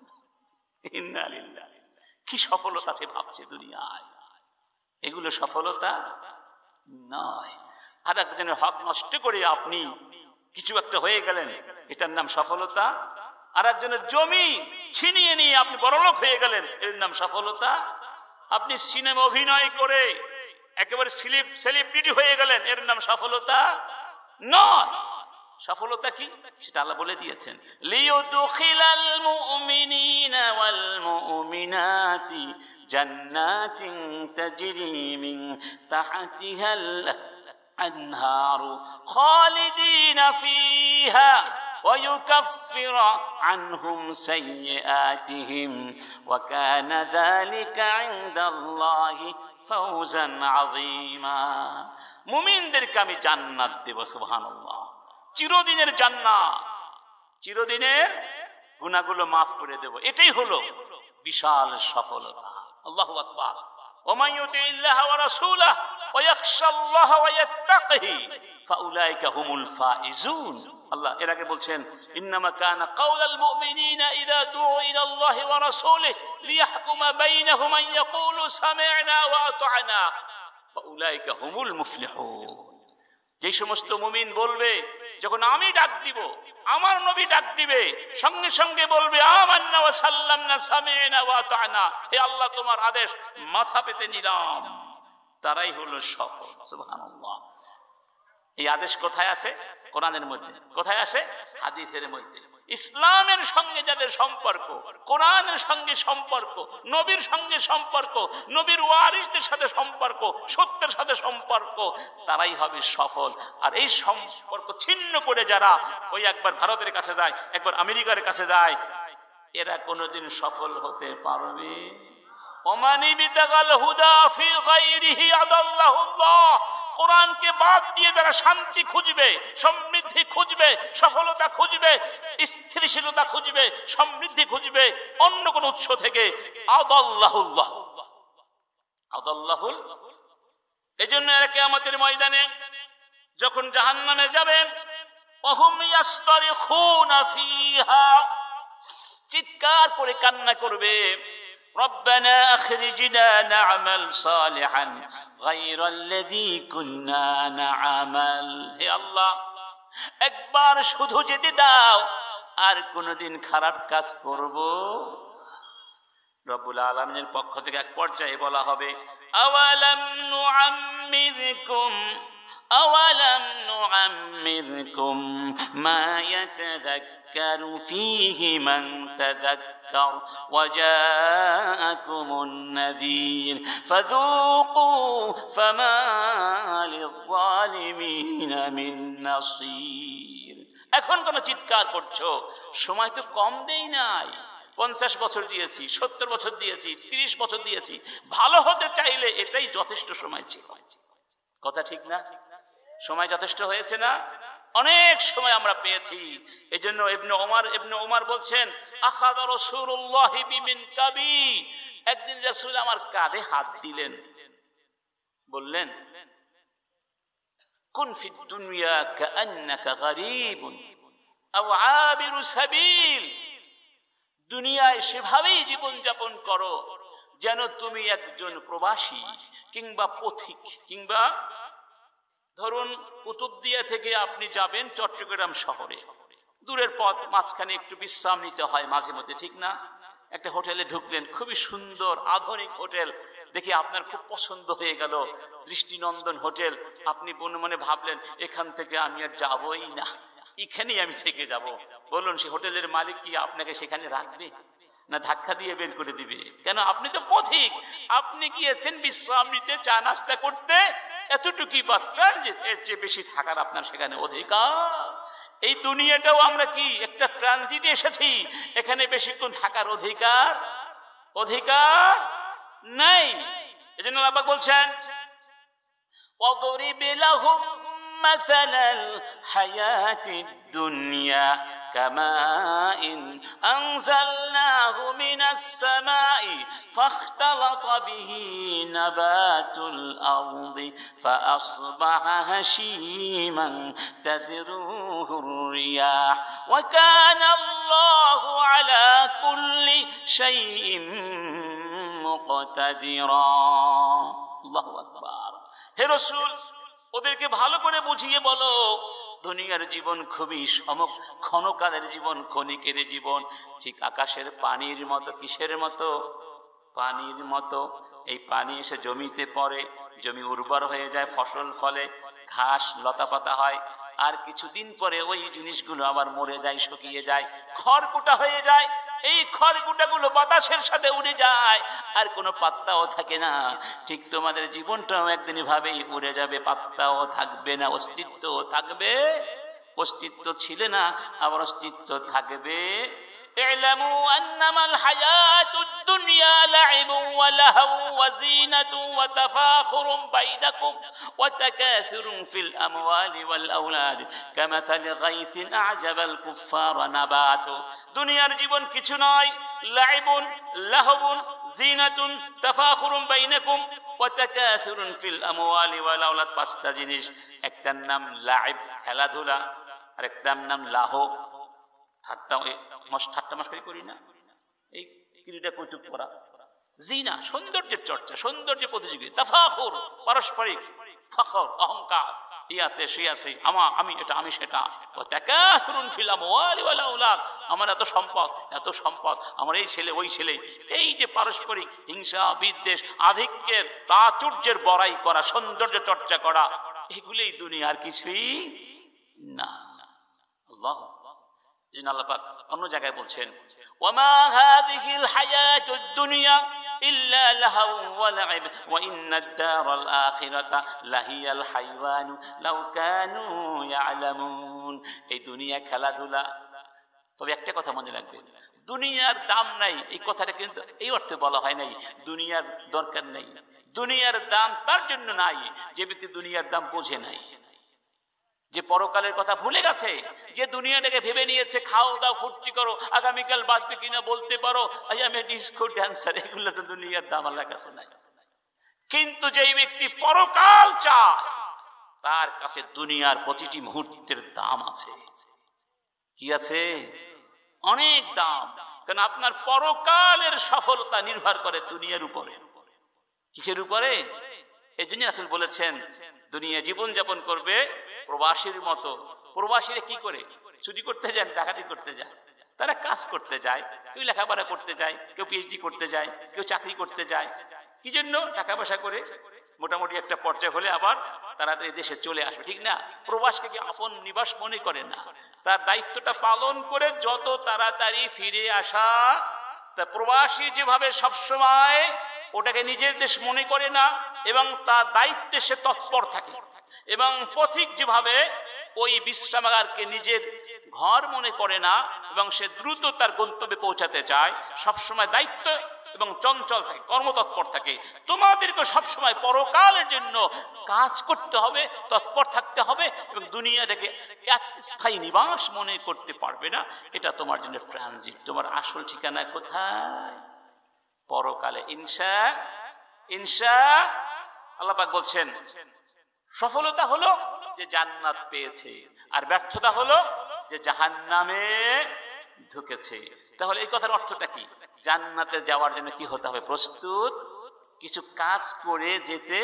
কি সফলতা আছে ভাবছে দুনিয়ায় এগুলো সফলতা নয় আর একজনের হক নষ্ট করে আপনি কিছু একটা হয়ে গেলেন এটার নাম সফলতা আর একজনের জমি ছিনিয়ে নিয়ে আপনি বড়লোক হয়ে গেলেন এর নাম সফলতা আপনি সিনেমা অভিনয় করে একেবারে সেলিব্রিটি হয়ে গেলেন এর নাম সফলতা নয় সফলতা কি সেটা আল্লাহ বলে দিয়েছেন লিউদখিলাল মুমিনিনা ওয়াল মুমিনাতি জান্নাতিন তাজরি মিন তাহতিহাল انهار خالدين فيها ويكفر عنهم سيئاتهم وكان ذلك عند الله فوزا عظيما مؤمن دركامي جنات دي سبحان الله চিরদিনের জান্না চিরদিনের গুণাগুলো মাফ করে দেব এটাই হলো বিশাল সফলতা আল্লাহ আকবার আল্লাহ এর আগে বলছেন ইন্নামা কানা কাউলাল মুমিনিনা ইযা দুউ ইলা আল্লাহি ওয়া রাসূলিহি লিয়াহকুমা বাইনাহুম আন ইয়াকুলু সামি'না ওয়া আতা'না ফাউলাইকা হুমুল মুফলিহুন যে সমস্ত মুমিন বলবে যখন আমি ডাক দিব আমার নবী ডাক দিবে সঙ্গে সঙ্গে বলবে আল্লাহ তোমার আদেশ মাথা পেতে নিলাম তারাই হলো সফল সুবহানাল্লাহ এই আদেশ কোথায় আছে কোরআনের মধ্যে কোথায় আছে হাদিসের মধ্যে ইসলামের সঙ্গে যাদের সম্পর্ক কোরআনের সঙ্গে সম্পর্ক নবীর সঙ্গে সম্পর্ক নবীর ওয়ারিসদের সাথে সম্পর্ক সত্যের সাথে সম্পর্ক তারাই হবে সফল আর এই সম্পর্ক ছিন্ন করে যারা ওই একবার ভারতের কাছে যায় একবার আমেরিকার কাছে যায় এরা কোনোদিন সফল হতে পারবে ওমানি বিতাগাল হুদা ফি গাইরিহি আদাল্লাহুল্লাহ কোরআনকে বাদ দিয়ে যারা শান্তি খুঁজবে সমৃদ্ধি খুঁজবে সফলতা খুঁজবে স্থিতিশীলতা খুঁজবে সমৃদ্ধি খুঁজবে অন্য কোন উৎস থেকে আদাল্লাহুল্লাহ আদাল্লাহুল এই জন্য একে আমাদের ময়দানে যখন জাহান নামে যাবে চিৎকার করে কান্না করবে ربنا أخرجنا نعمل صالحا غير الذي كنا نعمل يا الله একবার শুধু যেতে দাও আর কোনোদিন খারাপ কাজ করব রব্বুল আলমিনের পক্ষ থেকে এক পর্যায়ে বলা হবে আওয়ালাম নুআম্মিরকুম আওয়ালাম নুআম্মিরকুম মা ইয়াতাযাক্কার يتذكر فيه من تذكر وجاءكم النذير فذوقوا فما للظالمين من نصير এখন কোন চিৎকার করছো সময় তো কম দেই নাই পঞ্চাশ বছর দিয়েছি সত্তর বছর দিয়েছি ত্রিশ বছর দিয়েছি ভালো হতে চাইলে এটাই যথেষ্ট সময় ছিল কথা ঠিক না সময় যথেষ্ট হয়েছে না অনেক সময় আমরা পেয়েছি এই জন্য ইবনে ওমার ইবনে ওমার বলছেন আখাদা রসুল্লাহ বিমিন কাবি একদিন রাসূল আমার কাঁধে হাত দিলেন বললেন কুন ফি দুনিয়া কাআন্নাকা গরীবুন আও আবিরু সাবিল দুনিয়ায় সেভাবেই জীবন যাপন করো যেন তুমি একজন প্রবাসী কিংবা পথিক কিংবা ধরুন কুতুবদিয়া থেকে আপনি যাবেন চট্টগ্রাম শহরে দূরের পথ মাঝখানে একটু বিশ্রাম নিতে হয় মাঝে মধ্যে ঠিক না একটা হোটেলে ঢুকলেন খুবই সুন্দর আধুনিক হোটেল দেখে আপনার খুব পছন্দ হয়ে গেল দৃষ্টিনন্দন হোটেল আপনি মনে ভাবলেন এখান থেকে আমি আর যাবই না এখানেই আমি থেকে যাব বলুন সে হোটেলের মালিক কি আপনাকে সেখানে রাখবে না ধাক্কা দিয়ে বের করে দিবে কেন আপনি তো পথিক আপনি গিয়েছেন বিশ্রাম নিতে চা নাস্তা করতে এতটুকুই বাসটার যে এর চেয়ে বেশি থাকার আপনার সেখানে অধিকার এই দুনিয়াটাও আমরা কি একটা ট্রানজিটে এসেছি এখানে বেশিক্ষণ থাকার অধিকার অধিকার নাই এজন্য আল্লাহ বলছেন অদরি বেলাহুম مثل الحياة الدنيا كماء إن أنزلناه من السماء فاختلط به نبات الأرض فأصبح هشيما تذروه الرياح وكان الله على كل شيء مقتدرا الله أكبر هي رسول ওদেরকে ভালো করে বুঝিয়ে বলো দুনিয়ার জীবন খুবই সম ক্ষণকালের জীবন ক্ষণিকের জীবন ঠিক আকাশের পানির মতো কিসের মতো পানির মতো এই পানি এসে জমিতে পড়ে জমি উর্বর হয়ে যায় ফসল ফলে ঘাস লতা পাতা হয় আর কিছুদিন পরে ওই জিনিসগুলো আবার মরে যায় শুকিয়ে যায় খড়কুটা হয়ে যায় এই খড়গুটাগুলো বাতাসের সাথে উড়ে যায় আর কোনো পাত্তাও থাকে না ঠিক তোমাদের জীবনটাও একদিন ভাবেই উড়ে যাবে পাত্তাও থাকবে না অস্তিত্ব থাকবে অস্তিত্ব ছিল না আবার অস্তিত্ব থাকবে اعلموا أنما الحياة الدنيا لعب ولهو وزينة وتفاخر بينكم وتكاثر في الأموال والأولاد كمثل غيث أعجب الكفار نباته دنيا رجب كيشناي لعب لهو زينة تفاخر بينكم وتكاثر في الأموال والأولاد পাঁচটা اكتنم لعب নাম লাইব খেলাধুলা لهو ঠাট্টা মাস ঠাট্টা মাস্কারি করি না এই ক্রীড়া কৌতুক করা জিনা সৌন্দর্যের চর্চা সৌন্দর্য প্রতিযোগী তাফাখর পারস্পরিক ফখর অহংকার ই আছে সে আছে আমার আমি এটা আমি সেটা ও ত্যাকাহরুন ফিলাম ওয়ালা উলাদ আমার এত সম্পদ এত সম্পদ আমার এই ছেলে ওই ছেলে এই যে পারস্পরিক হিংসা বিদ্বেষ আধিক্যের প্রাচুর্যের বড়াই করা সৌন্দর্য চর্চা করা এগুলোই দুনিয়ার কিছুই না আল্লাহ এই জন্য আল্লাপাক অন্য জায়গায় বলছেন ওমা হাদিহিল হায়াতুদ দুনিয়া ইল্লা লাহাউ ওয়া লাইব ওয়া ইন্নাদ দারাল আখিরাতা লাহিয়াল হাইওয়ান লাউ কানু ইয়ালামুন এই দুনিয়া খেলাধুলা তবে একটা কথা মনে রাখবেন দুনিয়ার দাম নাই এই কথাটা কিন্তু এই অর্থে বলা হয় নাই দুনিয়ার দরকার নাই দুনিয়ার দাম তার জন্য নাই যে ব্যক্তি দুনিয়ার দাম বোঝে নাই যে পরকালের কথা ভুলে গেছে যে দুনিয়াটাকে ভেবে নিয়েছে খাও দাও ফুর্তি করো আগামীকাল বাঁচবে কিনা বলতে পারো আই আমি ডিসকো ড্যান্সার এগুলো তো দুনিয়ার দাম আল্লাহ কাছে নাই কিন্তু যেই ব্যক্তি পরকাল চায় তার কাছে দুনিয়ার প্রতিটি মুহূর্তের দাম আছে কি আছে অনেক দাম কারণ আপনার পরকালের সফলতা নির্ভর করে দুনিয়ার উপরে কিসের উপরে এই জন্য আসল বলেছেন দুনিয়া জীবন যাপন করবে প্রবাসীর মতো প্রবাসীরা কি করে চুরি করতে যায় ডাকাতি করতে যায় তারা কাজ করতে যায় কেউ লেখাপড়া করতে যায় কেউ পিএইচডি করতে যায় কেউ চাকরি করতে যায় কি জন্য টাকা পয়সা করে মোটামুটি একটা পর্যায়ে হলে আবার তারা এই দেশে চলে আসবে ঠিক না প্রবাসকে কি আপন নিবাস মনে করে না তার দায়িত্বটা পালন করে যত তাড়াতাড়ি ফিরে আসা তা প্রবাসী যেভাবে সবসময় ওটাকে নিজের দেশ মনে করে না এবং তার দায়িত্বে সে তৎপর থাকে এবং পথিক যেভাবে ওই বিশ্রামাগারকে নিজের ঘর মনে করে না এবং সে দ্রুত তার গন্তব্যে পৌঁছাতে চায় সবসময় দায়িত্ব এবং চঞ্চল থাকে কর্মতৎপর থাকে তোমাদেরকে সবসময় পরকালের জন্য কাজ করতে হবে তৎপর থাকতে হবে এবং দুনিয়াটাকে স্থায়ী নিবাস মনে করতে পারবে না এটা তোমার জন্য ট্রানজিট তোমার আসল ঠিকানা কোথায় পরকালে ইনসা ইনসা আল্লাহ বলছেন সফলতা হলো যে জান্নাত পেয়েছে আর ব্যর্থতা হলো যে জাহান নামে ঢুকেছে তাহলে এই কথার অর্থটা কি জান্নাতে যাওয়ার জন্য কি হতে হবে প্রস্তুত কিছু কাজ করে যেতে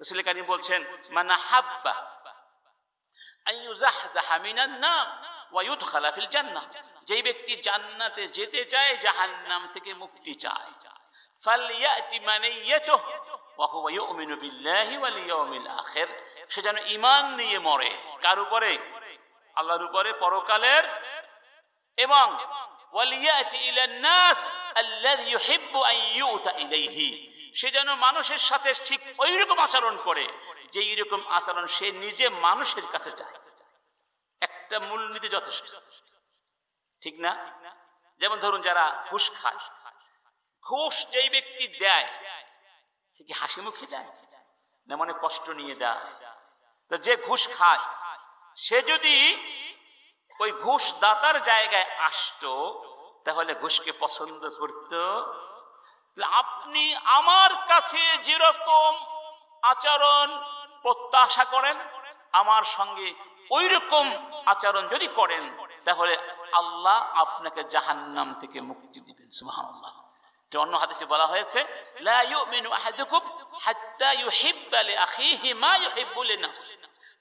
রসুল কারিম বলছেন মানে হাব্বা জাহামিনা জাহামিনান না ওয়ায়ুদ খালাফিল জান্নাত যেই ব্যক্তি জান্নাতে যেতে চায় জাহান্নাম থেকে মুক্তি চায় সে যেন ইমান নিয়ে মরে কার উপরে আল্লাহর উপরে পরকালের এবং সে যেন মানুষের সাথে ঠিক ওই রকম আচরণ করে যে রকম আচরণ সে নিজে মানুষের কাছে চায় একটা মূলনীতি যথেষ্ট ঠিক না যেমন ধরুন যারা ঘুষ খায় ঘুষ যেই ব্যক্তি দেয় সে কি হাসি মুখে দেয় না মানে কষ্ট নিয়ে দেয় যে ঘুষ খায় সে যদি ওই ঘুষ দাতার জায়গায় আসত তাহলে ঘুষকে পছন্দ করত আপনি আমার কাছে যেরকম আচরণ প্রত্যাশা করেন আমার সঙ্গে ওই রকম আচরণ যদি করেন তাহলে আল্লাহ আপনাকে নাম থেকে মুক্তি দিবেন সুবহানাল্লাহ অন্য হাদিসে বলা হয়েছে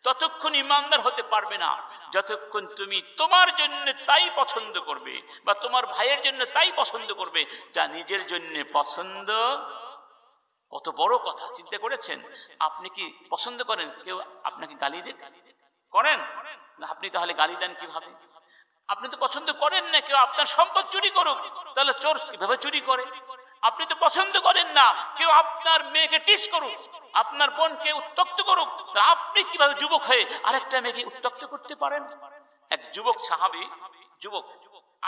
ততক্ষণ ইমানদার হতে পারবে না যতক্ষণ তুমি তোমার জন্য তাই পছন্দ করবে বা তোমার ভাইয়ের জন্য তাই পছন্দ করবে যা নিজের জন্য পছন্দ কত বড় কথা চিন্তা করেছেন আপনি কি পছন্দ করেন কেউ আপনাকে গালি দেন করেন আপনি তাহলে গালি দেন কিভাবে আপনি তো পছন্দ করেন না কেউ আপনার সম্পদ চুরি করুক তাহলে চোর কিভাবে চুরি করে আপনি তো পছন্দ করেন না কেউ আপনার মেয়েকে টিস করুক আপনার বোনকে উত্তক্ত করুক তা আপনি কিভাবে যুবক হয়ে আরেকটা মেয়েকে উত্তক্ত করতে পারেন এক যুবক সাহাবি যুবক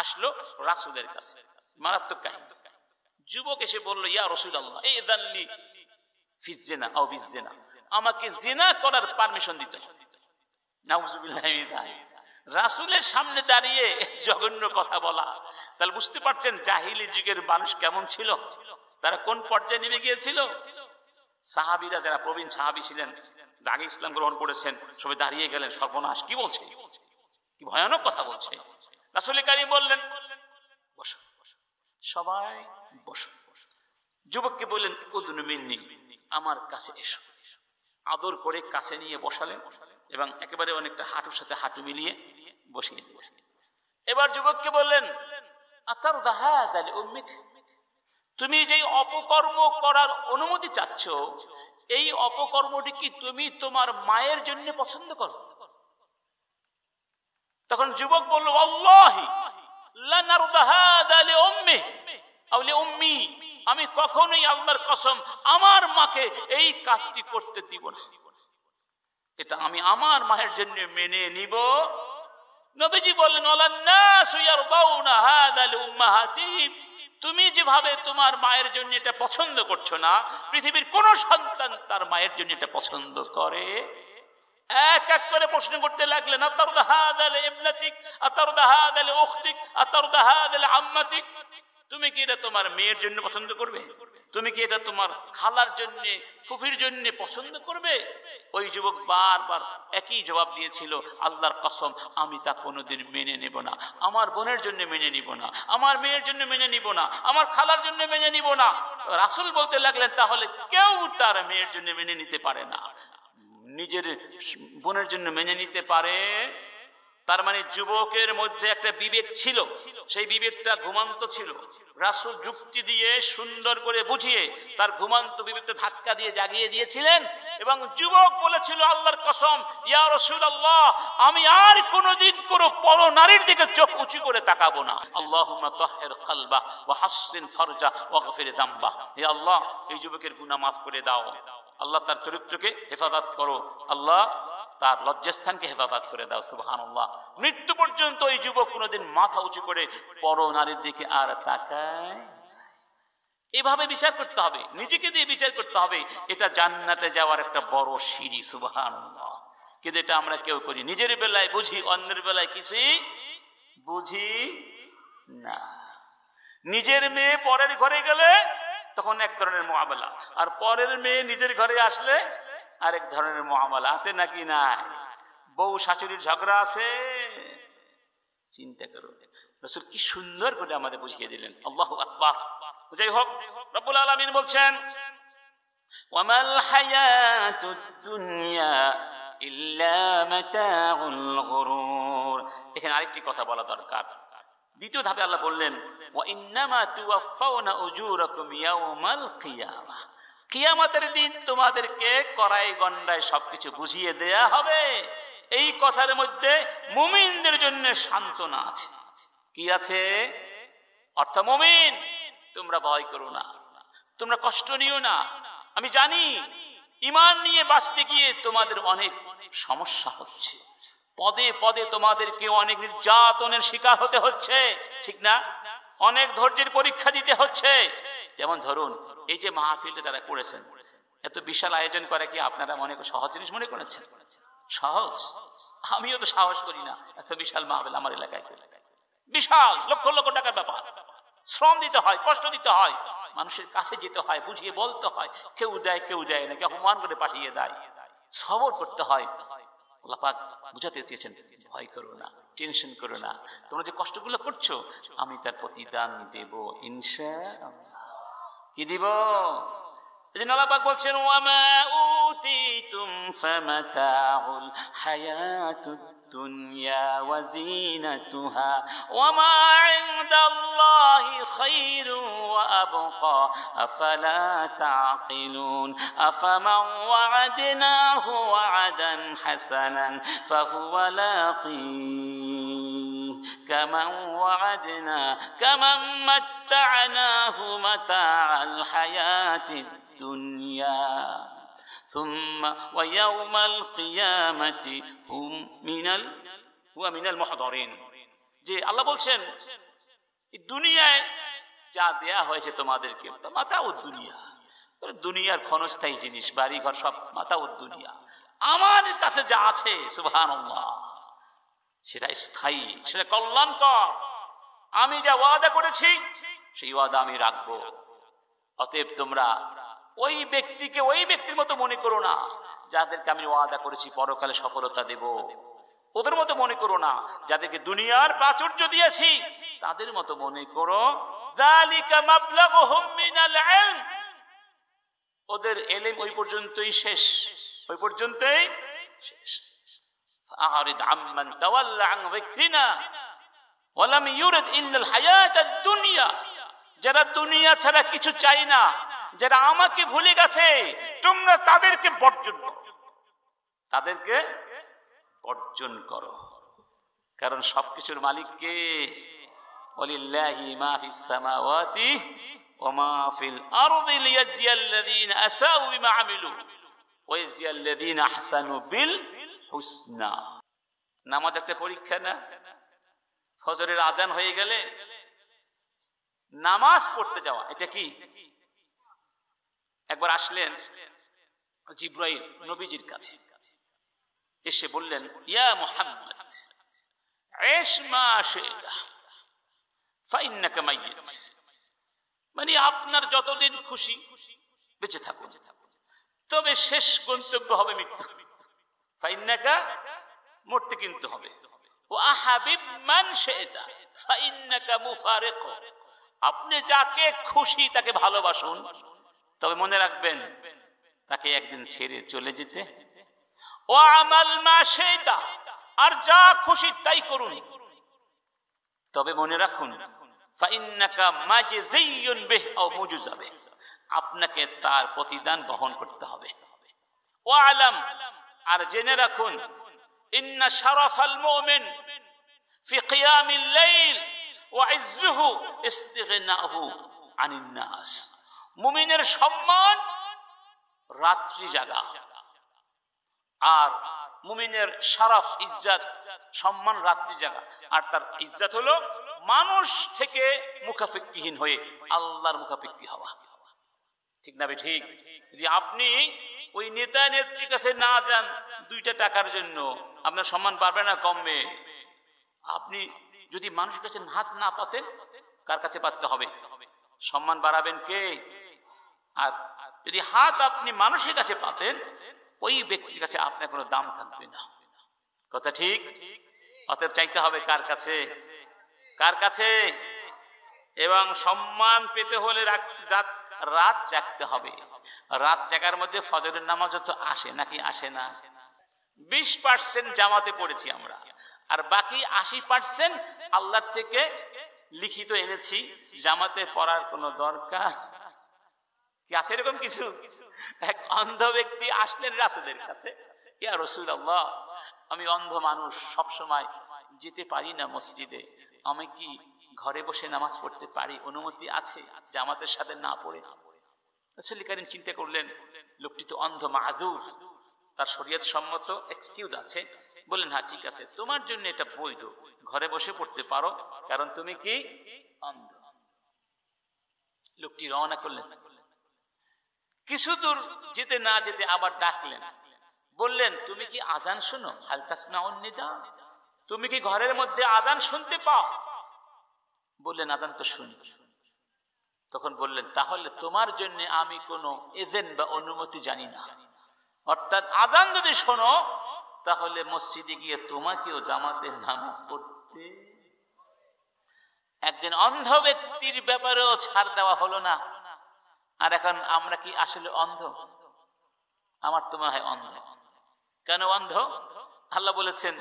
আসলো রাসুলের কাছে মারাত্মক কাহিনী যুবক এসে বলল ইয়া রসুল আল্লাহ এই দাল্লি ফিজেনা অবিজেনা আমাকে জেনা করার পারমিশন দিতে নাউজুবিল্লাহ রাসুলের সামনে দাঁড়িয়ে জঘন্য কথা বলা তাহলে বুঝতে পারছেন জাহিলি যুগের মানুষ কেমন ছিল তারা কোন পর্যায়ে নেমে গিয়েছিল সাহাবিরা যারা প্রবীণ সাহাবি ছিলেন আগে ইসলাম গ্রহণ করেছেন সবাই দাঁড়িয়ে গেলেন সর্বনাশ কি বলছে কি ভয়ানক কথা বলছে রাসুল কারি বললেন বসো সবাই বসো যুবককে বললেন উদুন মিন্নি আমার কাছে এসো আদর করে কাছে নিয়ে বসালেন এবং একেবারে অনেকটা হাঁটুর সাথে হাঁটু মিলিয়ে বসিয়ে দিল এবার যুবককে বললেন আতার দাহা উম্মিক তুমি যেই অপকর্ম করার অনুমতি চাচ্ছ এই অপকর্মটি কি তুমি তোমার মায়ের জন্য পছন্দ করো তখন যুবক বলল উম্মি আমি কখনোই আল্লাহর কসম আমার মাকে এই কাজটি করতে দিব না এটা আমি আমার মায়ের জন্য মেনে নিব নবীজি বললেন তুমি যেভাবে তোমার মায়ের জন্য এটা পছন্দ করছো না পৃথিবীর কোন সন্তান তার মায়ের জন্য এটা পছন্দ করে এক এক করে প্রশ্ন করতে লাগলেন আতারুদাহাদ আলে ইবনাতিক আতারুদাহাদ আলে উখতিক আতারুদাহাদ আলে আম্মাতিক তুমি কি এটা তোমার মেয়ের জন্য পছন্দ করবে তুমি কি এটা তোমার খালার জন্য ফুফির জন্য পছন্দ করবে ওই যুবক বারবার একই জবাব দিয়েছিল আল্লাহর কসম আমি তা কোনোদিন মেনে নেব না আমার বোনের জন্য মেনে নিব না আমার মেয়ের জন্য মেনে নিব না আমার খালার জন্য মেনে নিব না রাসুল বলতে লাগলেন তাহলে কেউ তার মেয়ের জন্য মেনে নিতে পারে না নিজের বোনের জন্য মেনে নিতে পারে তার মানে যুবকের মধ্যে একটা বিবেক ছিল সেই বিবেকটা ঘুমান্ত ছিল রাসুল যুক্তি দিয়ে সুন্দর করে বুঝিয়ে তার ঘুমান্ত বিবেকটা ধাক্কা দিয়ে জাগিয়ে দিয়েছিলেন এবং যুবক বলেছিল আল্লাহর কসম ইয়া রসুল আল্লাহ আমি আর কোনোদিন কোনো পর নারীর দিকে চোখ উঁচু করে তাকাবো না আল্লাহ তহের কালবা ও হাসিন ফরজা ওয়াকফির দাম্বা হে আল্লাহ এই যুবকের গুণা মাফ করে দাও আল্লাহ তার চরিত্রকে হেফাজত করো আল্লাহ তার লজ্জাস্থানকে হেফাজত করে দাও সুবহান মৃত্যু পর্যন্ত এই যুবক কোনোদিন মাথা উঁচু করে পর নারীর দিকে আর তাকায় এভাবে বিচার করতে হবে নিজেকে দিয়ে বিচার করতে হবে এটা জান্নাতে যাওয়ার একটা বড় সিঁড়ি সুবহান কিন্তু এটা আমরা কেউ করি নিজের বেলায় বুঝি অন্যের বেলায় কিছুই বুঝি না নিজের মেয়ে পরের ঘরে গেলে তখন এক ধরনের মোয়াবেলা আর পরের মেয়ে নিজের ঘরে আসলে আরেক ধরনের মোয়ামলা আছে নাকি নাই বউ শাশুড়ির ঝগড়া আছে চিন্তা করো রসুল কি সুন্দর করে আমাদের বুঝিয়ে দিলেন আল্লাহ আকবার যাই হোক রব্বুল আলমিন বলছেন ওয়ামাল হায়াতুদ দুনিয়া ইল্লা মাতাউল গুরুর এখানে আরেকটি কথা বলা দরকার দ্বিতীয় ধাপে আল্লাহ বললেন কিয়ামতের দিন তোমাদেরকে করাই গন্ডায় সবকিছু বুঝিয়ে দেয়া হবে এই কথার মধ্যে মুমিনদের জন্য সান্ত্বনা আছে কি আছে অর্থ মুমিন তোমরা ভয় করো না তোমরা কষ্ট নিও না আমি জানি ইমান নিয়ে বাঁচতে গিয়ে তোমাদের অনেক সমস্যা হচ্ছে পদে পদে তোমাদেরকে অনেক নির্যাতনের শিকার হতে হচ্ছে ঠিক না অনেক ধৈর্যের পরীক্ষা দিতে হচ্ছে যেমন ধরুন এই যে মাহফিলটা তারা করেছেন এত বিশাল আয়োজন করে কি আপনারা অনেক সহজ জিনিস মনে করেছেন সহজ আমিও তো সাহস করি না এত বিশাল মাহফিল আমার এলাকায় বিশাল লক্ষ লক্ষ টাকার ব্যাপার শ্রম দিতে হয় কষ্ট দিতে হয় মানুষের কাছে যেতে হয় বুঝিয়ে বলতে হয় কেউ দেয় কেউ দেয় না কেউ অপমান করে পাঠিয়ে দেয় সবর করতে হয় আল্লাপাক বুঝাতে চেয়েছেন ভয় করো না টেনশন করো না তোমরা যে কষ্টগুলো করছো আমি তার প্রতিদান দেব ইনসা কি দিব এজন্য আল্লাপাক বলছেন ওয়ামা উতি তুম ফামাতাউল হায়াতুদ الدنيا وزينتها وما عند الله خير وأبقى أفلا تعقلون أفمن وعدناه وعدا حسنا فهو لاقيه كمن وعدنا كمن متعناه متاع الحياة الدنيا ثم ويوم القيامة هم من ال ومن المحضرين যে আল্লাহ বলছেন দুনিয়ায় যা দেয়া হয়েছে তোমাদেরকে মাতা ও দুনিয়া দুনিয়ার ক্ষণস্থায়ী জিনিস বাড়ি ঘর সব মাতা ও দুনিয়া আমার কাছে যা আছে সুভান সেটা স্থায়ী সেটা কল্যাণকর আমি যা ওয়াদা করেছি সেই ওয়াদা আমি রাখবো অতএব তোমরা ওই ব্যক্তিকে ওই ব্যক্তির মতো মনে করো না যাদেরকে আমি ওয়াদা করেছি পরকালে সফলতা দেব ওদের মতো মনে করো না যাদেরকে দুনিয়ার প্রাচুর্য দিয়েছি তাদের মতো মনে করো ওদের এলেম ওই পর্যন্তই শেষ ওই পর্যন্তই যারা দুনিয়া ছাড়া কিছু চাই না যারা আমাকে ভুলে গেছে তোমরা তাদেরকে বর্জন তাদেরকে বর্জন করো কারণ সবকিছুর মালিক কে নামাজ একটা পরীক্ষা না ফজরের আজান হয়ে গেলে নামাজ পড়তে যাওয়া এটা কি একবার আসলেন জিব্রাইল নবীজির কাছে এসে বললেন ইয়া মোহাম্মদ মানে আপনার যতদিন খুশি বেঁচে থাকো তবে শেষ গন্তব্য হবে মৃত্যু ফাইন্নাকা মরতে কিন্তু হবে ও আহাবিব মান সেটা ফাইন্নাকা মুফারেক আপনি যাকে খুশি তাকে ভালোবাসুন তবে মনে রাখবেন তাকে একদিন ছেড়ে চলে যেতে ও আমাল মা মাসেদা আর যা খুশি তাই করুন তবে মনে রাখুন বিহ আও আপনাকে তার প্রতিদান বহন করতে হবে ও আলাম আর জেনে রাখুন ইন্না শারাফাল মুমিন ফি কিয়ামিল লাইল ওয়া ইজ্জুহু ইস্তিগনাহু আনিন নাস মুমিনের সম্মান রাত্রি জাগা আর মুমিনের সারাফ ইজ্জাত সম্মান রাত্রি জাগা আর তার ইজ্জাত হলো মানুষ থেকে মুখাপেক্ষিহীন হয়ে আল্লাহর মুখাপেক্ষি হওয়া ঠিক না ঠিক যদি আপনি ওই নেতা নেত্রীর কাছে না যান দুইটা টাকার জন্য আপনার সম্মান বাড়বে না কমবে আপনি যদি মানুষের কাছে হাত না পাতেন কার কাছে পাততে হবে সম্মান বাড়াবেন কে আর যদি হাত আপনি মানুষের কাছে পাতেন ওই ব্যক্তির কাছে আপনার কোনো দাম থাকবে না কথা ঠিক অতএব চাইতে হবে কার কাছে কার কাছে এবং সম্মান পেতে হলে রাত জাগতে হবে রাত জাগার মধ্যে ফজরের নামাজ তো আসে নাকি আসে না বিশ পার্সেন্ট জামাতে পড়েছি আমরা আর বাকি আশি পার্সেন্ট আল্লাহর থেকে লিখিত এনেছি জামাতে পড়ার কোনো দরকার কি আছে এরকম কিছু এক অন্ধ ব্যক্তি আসলেন রাসুলের কাছে ইয়া রসুল আল্লাহ আমি অন্ধ মানুষ সব সময় যেতে পারি না মসজিদে আমি কি ঘরে বসে নামাজ পড়তে পারি অনুমতি আছে জামাতের সাথে না পড়ে রসুল কারিম চিন্তা করলেন লোকটি তো অন্ধ মাহাদুর তার শরীয়ত সম্মত এক্সকিউজ আছে বললেন হ্যাঁ ঠিক আছে তোমার জন্য এটা বৈধ ঘরে বসে পড়তে পারো কারণ তুমি কি অন্ধ লোকটি রওনা করলেন কিছু দূর যেতে না যেতে আবার ডাকলেন বললেন তুমি কি আজান শুনো হালতাসমা তুমি কি ঘরের মধ্যে আজান শুনতে পাও বললেন আজান তো শুনি তখন বললেন তাহলে তোমার জন্য আমি কোনো এজেন্ট বা অনুমতি জানি না অর্থাৎ আজান যদি শোনো তাহলে মসজিদে গিয়ে তোমাকেও জামাতে নামাজ পড়তে একজন অন্ধ ব্যক্তির ব্যাপারেও ছাড় দেওয়া হলো না আর এখন আমরা কি আসলে অন্ধ আমার তো মনে হয় অন্ধ কেন অন্ধ আল্লাহ বলেছেন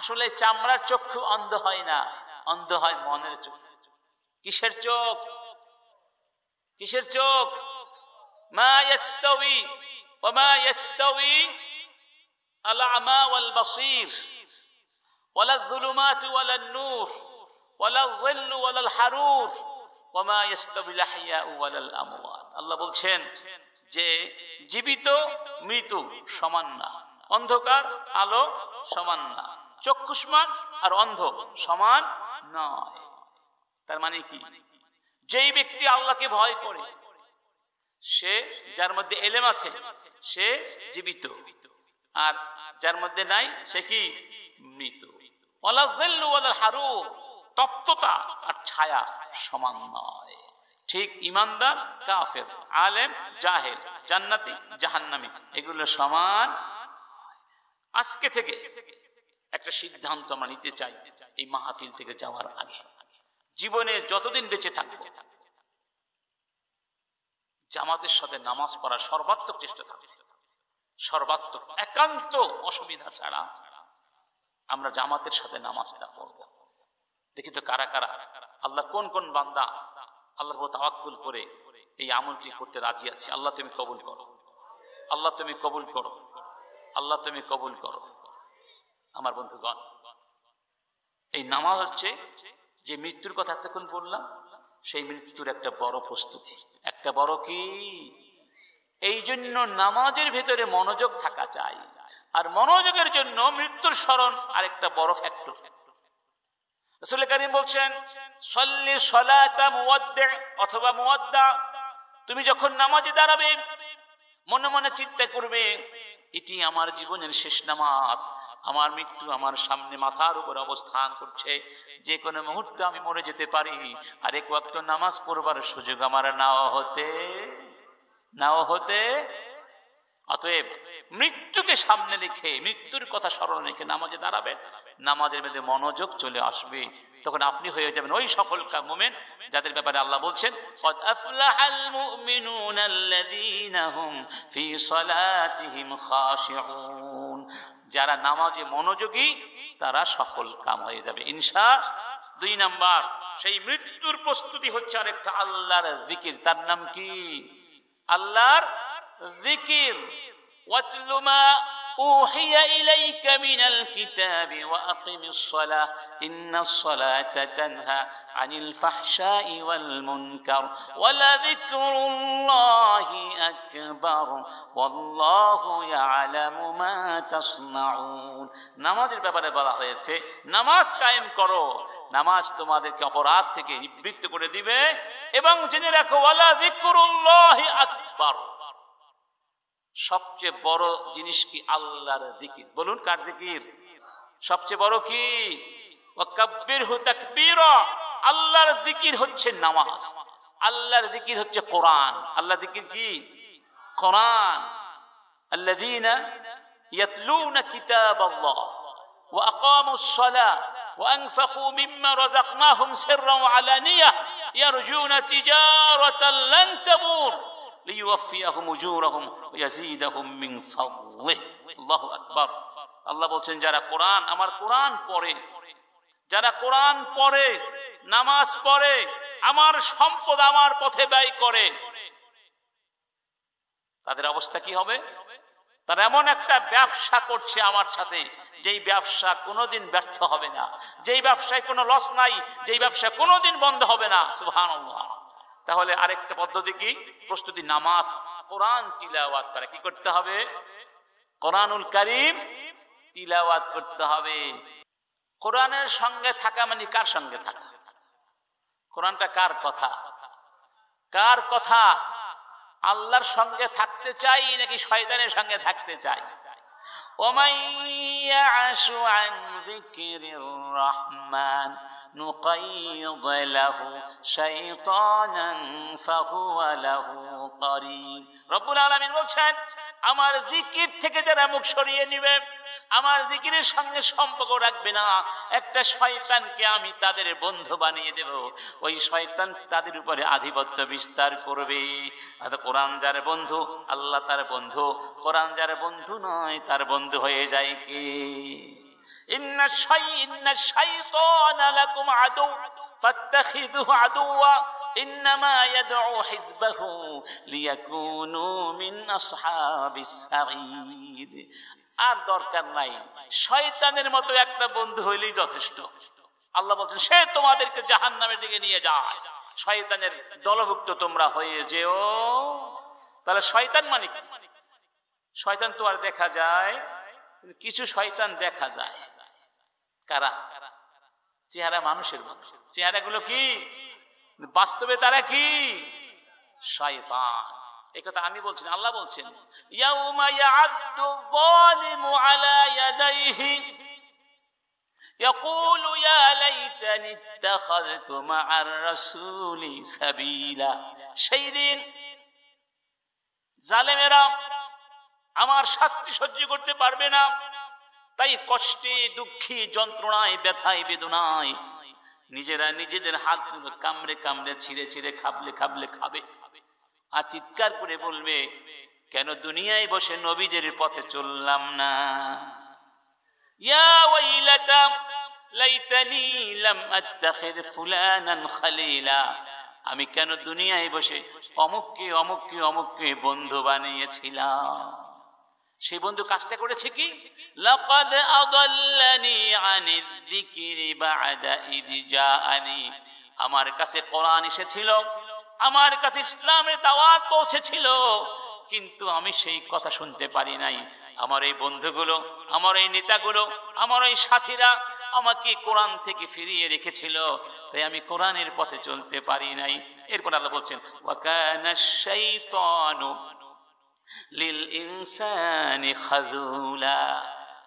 আসলে চামড়ার চক্ষু অন্ধ হয় না অন্ধ হয় মনের চোখ কিসের চোখ কিসের চোখ মা ইয়াস্তাউই ওয়া মা ইয়াস্তাউই আল আমা ওয়াল বাসীর ولا الظلمات ولا النور ولا الظل ولا الحرور وما يستوي الاحياء ولا الاموات আল্লাহ বলছেন যে জীবিত মৃত সমান না অন্ধকার আলো সমান না চক্ষুষ্মান আর অন্ধ সমান নয় তার মানে কি যেই ব্যক্তি আল্লাহকে ভয় করে সে যার মধ্যে এলেম আছে সে জীবিত আর যার মধ্যে নাই সে কি মৃত হারুম তপ্ততা আর ছায়া সমান নয় ঠিক ইমানদার কাফের আলেম জাহেল জান্নাতি জাহান্নামি এগুলো সমান আজকে থেকে একটা সিদ্ধান্ত আমরা নিতে চাই এই মাহফিল থেকে যাওয়ার আগে জীবনে যতদিন বেঁচে থাকবে জামাতের সাথে নামাজ পড়ার সর্বাত্মক চেষ্টা থাকবে সর্বাত্মক একান্ত অসুবিধা ছাড়া আমরা জামাতের সাথে নামাজটা পড়ব দেখি তো কারা কারা আল্লাহ কোন কোন বান্দা আল্লাহর উপর তাওয়াক্কুল করে এই আমলটি করতে রাজি আছে আল্লাহ তুমি কবুল করো আল্লাহ তুমি কবুল করো আল্লাহ তুমি কবুল করো আমার বন্ধুগণ এই নামাজ হচ্ছে যে মৃত্যুর কথা এতক্ষণ বললাম সেই মৃত্যুর একটা বড় প্রস্তুতি একটা বড় কি এই জন্য নামাজের ভেতরে মনোযোগ থাকা চাই আর মনোযোগের জন্য মৃত্যুর স্মরণ আরেকটা বড় ফ্যাক্টর রসুল করিম বলছেন সল্লি সলাতা মুয়াদ্দে অথবা মুয়াদ্দা তুমি যখন নামাজে দাঁড়াবে মনে মনে চিন্তা করবে এটি আমার জীবনের শেষ নামাজ আমার মৃত্যু আমার সামনে মাথার উপর অবস্থান করছে যে কোনো মুহূর্তে আমি মরে যেতে পারি আর এক ওয়াক্ত নামাজ পড়বার সুযোগ আমার নাও হতে নাও হতে অতএব মৃত্যুকে সামনে রেখে মৃত্যুর কথা স্মরণ রেখে নামাজে দাঁড়াবেন নামাজের মধ্যে মনোযোগ চলে আসবে তখন আপনি হয়ে যাবেন ওই সফল মোমেন যাদের ব্যাপারে আল্লাহ বলছেন যারা নামাজে মনোযোগী তারা সফল কাম হয়ে যাবে ইনসা দুই নাম্বার সেই মৃত্যুর প্রস্তুতি হচ্ছে আরেকটা আল্লাহর জিকির তার নাম কি আল্লাহর الذكر واتل ما أوحي إليك من الكتاب وأقم الصلاة إن الصلاة تنهى عن الفحشاء والمنكر ولذكر الله أكبر والله يعلم ما تصنعون نماز ব্যাপারে বলা হয়েছে নামাজ কায়েম করো নামাজ তোমাদেরকে অপরাধ থেকে নিবৃত্ত করে দিবে এবং জেনে রাখো ওয়ালা যিকরুল্লাহি আকবার সবচেয়ে বড় জিনিস কি আল্লাহর জিকির বলুন কার জিকির সবচেয়ে বড় কি ওয়াকাব্বির হু তাকবীর আল্লাহর জিকির হচ্ছে নামাজ আল্লাহর জিকির হচ্ছে কোরআন আল্লাহর জিকির কি কোরআন আল্লাযিনা ইয়াতলুনা কিতাবাল্লাহ ওয়া আকামুস-সালাহ ওয়া আনফাকু মিম্মা রাযাকনাহুম সিররা ওয়া আলানিয়া ইয়ারজুনা তিজারাতাল লান তাবুর লিউফিয়াহুম মিন আল্লাহু আকবার আল্লাহ বলছেন যারা কোরআন আমার কোরআন পড়ে যারা কোরআন পড়ে নামাজ পড়ে আমার সম্পদ আমার পথে ব্যয় করে তাদের অবস্থা কি হবে তারা এমন একটা ব্যবসা করছে আমার সাথে যেই ব্যবসা কোনোদিন ব্যর্থ হবে না যেই ব্যবসায় কোনো লস নাই যেই ব্যবসা কোনোদিন বন্ধ হবে না সুহান তাহলে আরেকটা পদ্ধতি কি প্রস্তুতি নামাজ কোরআন তিলাওয়াত করা কি করতে হবে কোরআনুল করিম তিলাওয়াত করতে হবে কোরআনের সঙ্গে থাকা মানে কার সঙ্গে থাকা কোরআনটা কার কথা কার কথা আল্লাহর সঙ্গে থাকতে চাই নাকি শয়তানের সঙ্গে থাকতে চাই ومن يعش عن ذكر الرحمن نقيض له شيطانا فهو له قرين رب العالمين বলছেন আমার জিকির থেকে যারা মুখ সরিয়ে নেবে আমার জিকিরের সঙ্গে সম্পর্ক রাখবে না একটা শয়তানকে আমি তাদের বন্ধু বানিয়ে দেব ওই শয়তান তাদের উপরে আধিপত্য বিস্তার করবে কোরআন যার বন্ধু আল্লাহ তার বন্ধু কোরআন যার বন্ধু নয় তার বন্ধু বন্ধ হয়ে যায় কি আর দরকার নাই শয়তানের মতো একটা বন্ধু হইলেই যথেষ্ট আল্লাহ বলছেন সে তোমাদেরকে জাহান নামের দিকে নিয়ে যায় শয়তানের দলভুক্ত তোমরা হয়ে যেও তাহলে শয়তান মানে শয়তান তো আর দেখা যায় কিছু শয়তান দেখা যায় কারা চেহারা মানুষের মতো গুলো কি বাস্তবে তারা কি শয়তান আমি বলছি আল্লাহ বলছেন يقول يا ليتني اتخذت مع الرسول سبيلا সেই দিন জালেমেরা আমার শাস্তি সহ্য করতে পারবে না তাই কষ্টে দুঃখে যন্ত্রণায় ব্যথায় বেদনায় নিজেরা নিজেদের হাত কামড়ে কামড়ে ছিঁড়ে ছিঁড়ে খাবলে খাবলে খাবে আর চিৎকার করে বলবে কেন দুনিয়ায় বসে নবীদের পথে চললাম না আমি কেন দুনিয়ায় বসে অমুককে অমুককে অমুককে বন্ধু বানিয়েছিলাম সেই বন্ধু কাজটা করেছে কি লাকাদ আদাল্লানি আনিল যিকরি বা'দা জাআনি আমার কাছে কোরআন এসেছিল আমার কাছে ইসলামের দাওয়াত পৌঁছেছিল কিন্তু আমি সেই কথা শুনতে পারি নাই আমার এই বন্ধুগুলো আমার এই নেতাগুলো আমার এই সাথীরা আমাকে কোরআন থেকে ফিরিয়ে রেখেছিল তাই আমি কোরআনের পথে চলতে পারি নাই এরপর আল্লাহ বলছেন ওয়াকানা শাইতানু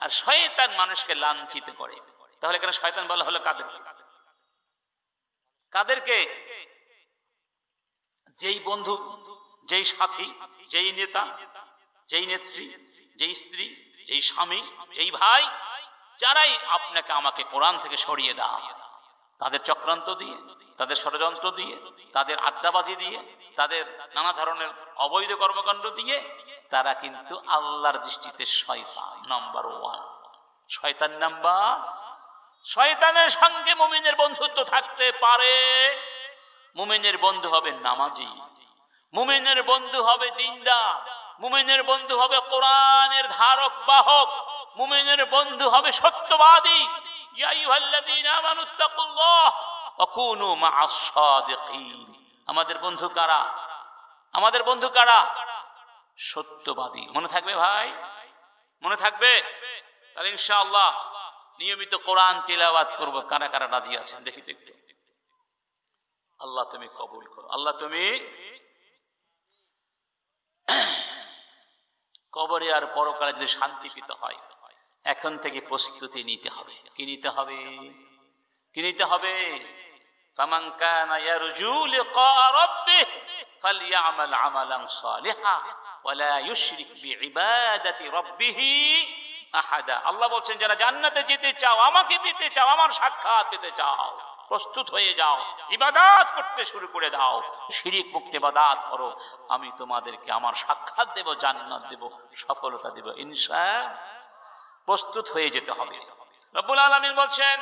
আর শয়তান মানুষকে লাঞ্ছিত করে তাহলে এখানে শয়তান বলা হলো কাদের কাদেরকে যেই বন্ধু যেই সাথী যেই নেতা যেই নেত্রী যেই স্ত্রী যেই স্বামী যেই ভাই যারাই আপনাকে আমাকে কোরআন থেকে সরিয়ে দেওয়া তাদের চক্রান্ত দিয়ে তাদের ষড়যন্ত্র দিয়ে তাদের আড্ডাবাজি দিয়ে তাদের নানা ধরনের অবৈধ কর্মকাণ্ড দিয়ে তারা কিন্তু আল্লাহর দৃষ্টিতে শয়তান নাম্বার ওয়ান শয়তান নাম্বার শয়তানের সঙ্গে মুমিনের বন্ধুত্ব থাকতে পারে মুমিনের বন্ধু হবে নামাজি মুমিনের বন্ধু হবে দিনদার মুমিনের বন্ধু হবে কোরআনের ধারক বাহক মুমিনের বন্ধু হবে সত্যবাদী আমাদের বন্ধু কারা আমাদের বন্ধু কারা সত্যবাদী মনে থাকবে ভাই মনে থাকবে তাহলে ইনশাআল্লাহ নিয়মিত কোরআন তেলাওয়াত করব কারা কারা রাজি আছেন দেখি একটু আল্লাহ তুমি কবুল করো আল্লাহ তুমি কবরে আর পরকালে যদি শান্তি পেতে হয় এখন থেকে প্রস্তুতি নিতে হবে কি নিতে হবে কি নিতে হবে আল্লাহ বলছেন যারা জান্নাতে যেতে চাও আমাকে পেতে চাও আমার সাক্ষাৎ পেতে চাও প্রস্তুত হয়ে যাও ইবাদাত করতে শুরু করে দাও শিরিক মুক্তি বাদাত করো আমি তোমাদেরকে আমার সাক্ষাৎ দেব জান্নাত দেব সফলতা দেব ইনসা প্রস্তুত হয়ে যেতে হবে রব্বুল আলমিন বলছেন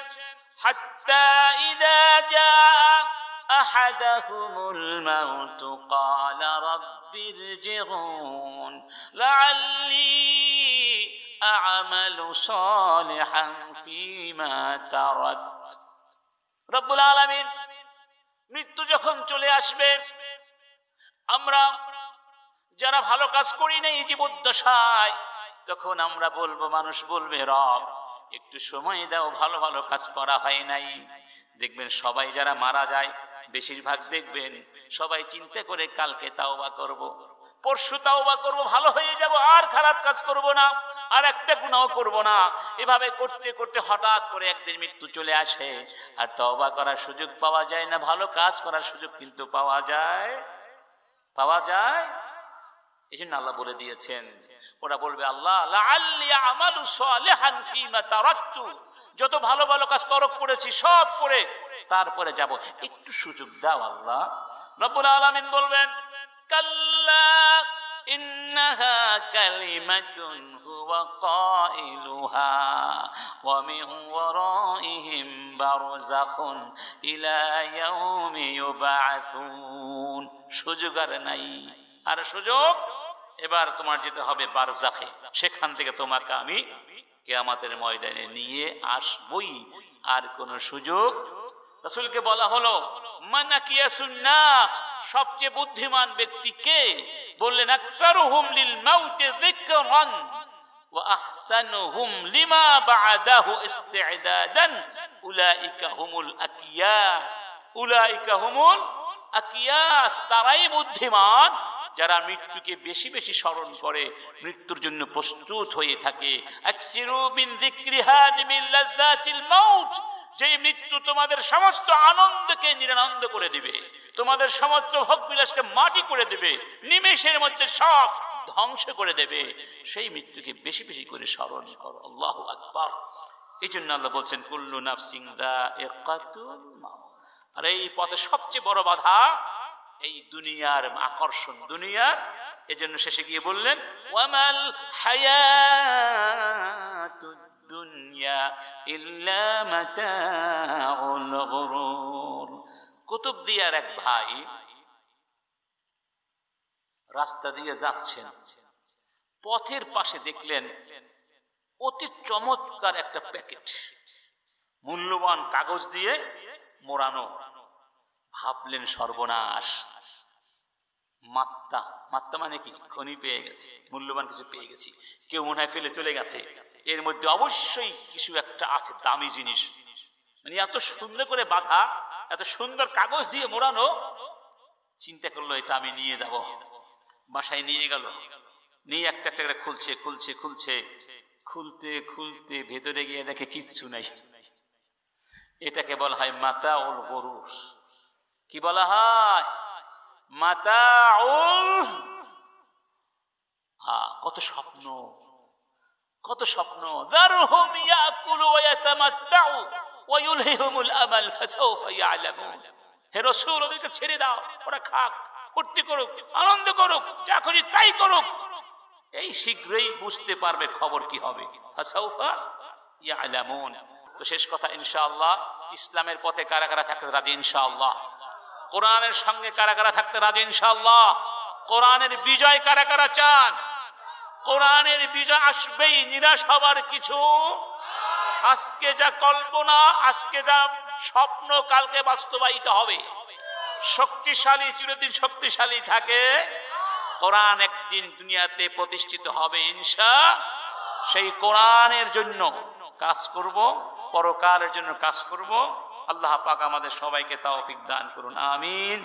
أحدهم الموت قال رب ارجعون لعلي أعمل صالحا فيما تركت رب العالمين মৃত্যু যখন চলে আসবে আমরা যারা ভালো কাজ করি নাই জীবদ্দশায় তখন আমরা বলবো মানুষ বলবে রব একটু সময় দাও ভালো ভালো কাজ করা হয় নাই দেখবেন সবাই যারা মারা যায় বেশিরভাগ দেখবেন সবাই চিন্তা করে কালকে তাওবা করব। পরশু তাওবা করব ভালো হয়ে যাব আর খারাপ কাজ করব না আর একটা গুণাও করব না এভাবে করতে করতে হঠাৎ করে একদিন মৃত্যু চলে আসে আর তওবা করার সুযোগ পাওয়া যায় না ভালো কাজ করার সুযোগ কিন্তু পাওয়া যায় পাওয়া যায় এই জন্য আল্লাহ বলে দিয়েছেন ওরা বলবে আল্লাহ যত ভালো ভালো কাজ তরক করেছি সব করে তারপরে যাব একটু সুযোগ দাও আল্লাহ রব্বুল আলমিন বলবেন কাল্লা সুযোগ আর নাই আর সুযোগ এবার তোমার যেতে হবে বারজাখে সেখান থেকে তোমাকে আমি কেয়ামাতের ময়দানে নিয়ে আসবই আর কোন সুযোগ রাসুলকে বলা হলো সবচেয়ে বুদ্ধিমান ব্যক্তি কে বললেন তারাই বুদ্ধিমান যারা মৃত্যুকে বেশি বেশি স্মরণ করে মৃত্যুর জন্য প্রস্তুত হয়ে থাকে যে মৃত্যু তোমাদের সমস্ত আনন্দকে নিরানন্দ করে দিবে তোমাদের সমস্ত বিলাসকে মাটি করে দেবে নিমেষের মধ্যে সব ধ্বংস করে দেবে সেই মৃত্যুকে বেশি বেশি করে স্মরণ করো আল্লাহ আকবর এই জন্য আল্লাহ বলছেন কুল্লু নাফ সিং দা আর এই পথে সবচেয়ে বড় বাধা এই দুনিয়ার আকর্ষণ দুনিয়ার এজন্য শেষে গিয়ে বললেন ওয়ামাল দুনিয়া ইল্লা এক ভাই রাস্তা দিয়ে যাচ্ছেন পথের পাশে দেখলেন অতি চমৎকার একটা প্যাকেট মূল্যবান কাগজ দিয়ে মোড়ানো ভাবলেন সর্বনাশ মাত্তা মাত্তা মানে কি খনি পেয়ে গেছে মূল্যবান কিছু পেয়ে গেছি কেউ মনে হয় ফেলে চলে গেছে এর মধ্যে অবশ্যই কিছু একটা আছে দামি জিনিস মানে এত সুন্দর করে বাধা এত সুন্দর কাগজ দিয়ে মোড়ানো চিন্তা করলো এটা আমি নিয়ে যাব বাসায় নিয়ে গেল নিয়ে একটা একটা করে খুলছে খুলছে খুলছে খুলতে খুলতে ভেতরে গিয়ে দেখে কিচ্ছু নাই এটাকে বলা হয় মাতা ওল গরুর কি বলা হয় হ্যাঁ, কত স্বপ্ন কত স্বপ্ন হে ওদেরকে ছেড়ে দাও ওরা খাক ফুর্তি করুক আনন্দ করুক যা তাই করুক এই শীঘ্রই বুঝতে পারবে খবর কি হবে তো শেষ কথা ইনশাআল্লাহ ইসলামের পথে কারা কারা থাকতে রাজি ইনশাল্লাহ কোরআনের সঙ্গে কারা কারা থাকতে রাজি ইনশাল্লাহ কোরআনের বিজয় কারা কারা চান কোরআনের বিজয় আসবেই নিরাশ হবার কিছু আজকে যা কল্পনা আজকে যা স্বপ্ন কালকে বাস্তবায়িত হবে শক্তিশালী চিরদিন শক্তিশালী থাকে কোরআন একদিন দুনিয়াতে প্রতিষ্ঠিত হবে ইনশা সেই কোরআনের জন্য কাজ করব পরকালের জন্য কাজ করব আল্লাহ পাক আমাদের সবাইকে তাওফিক দান করুন আমিন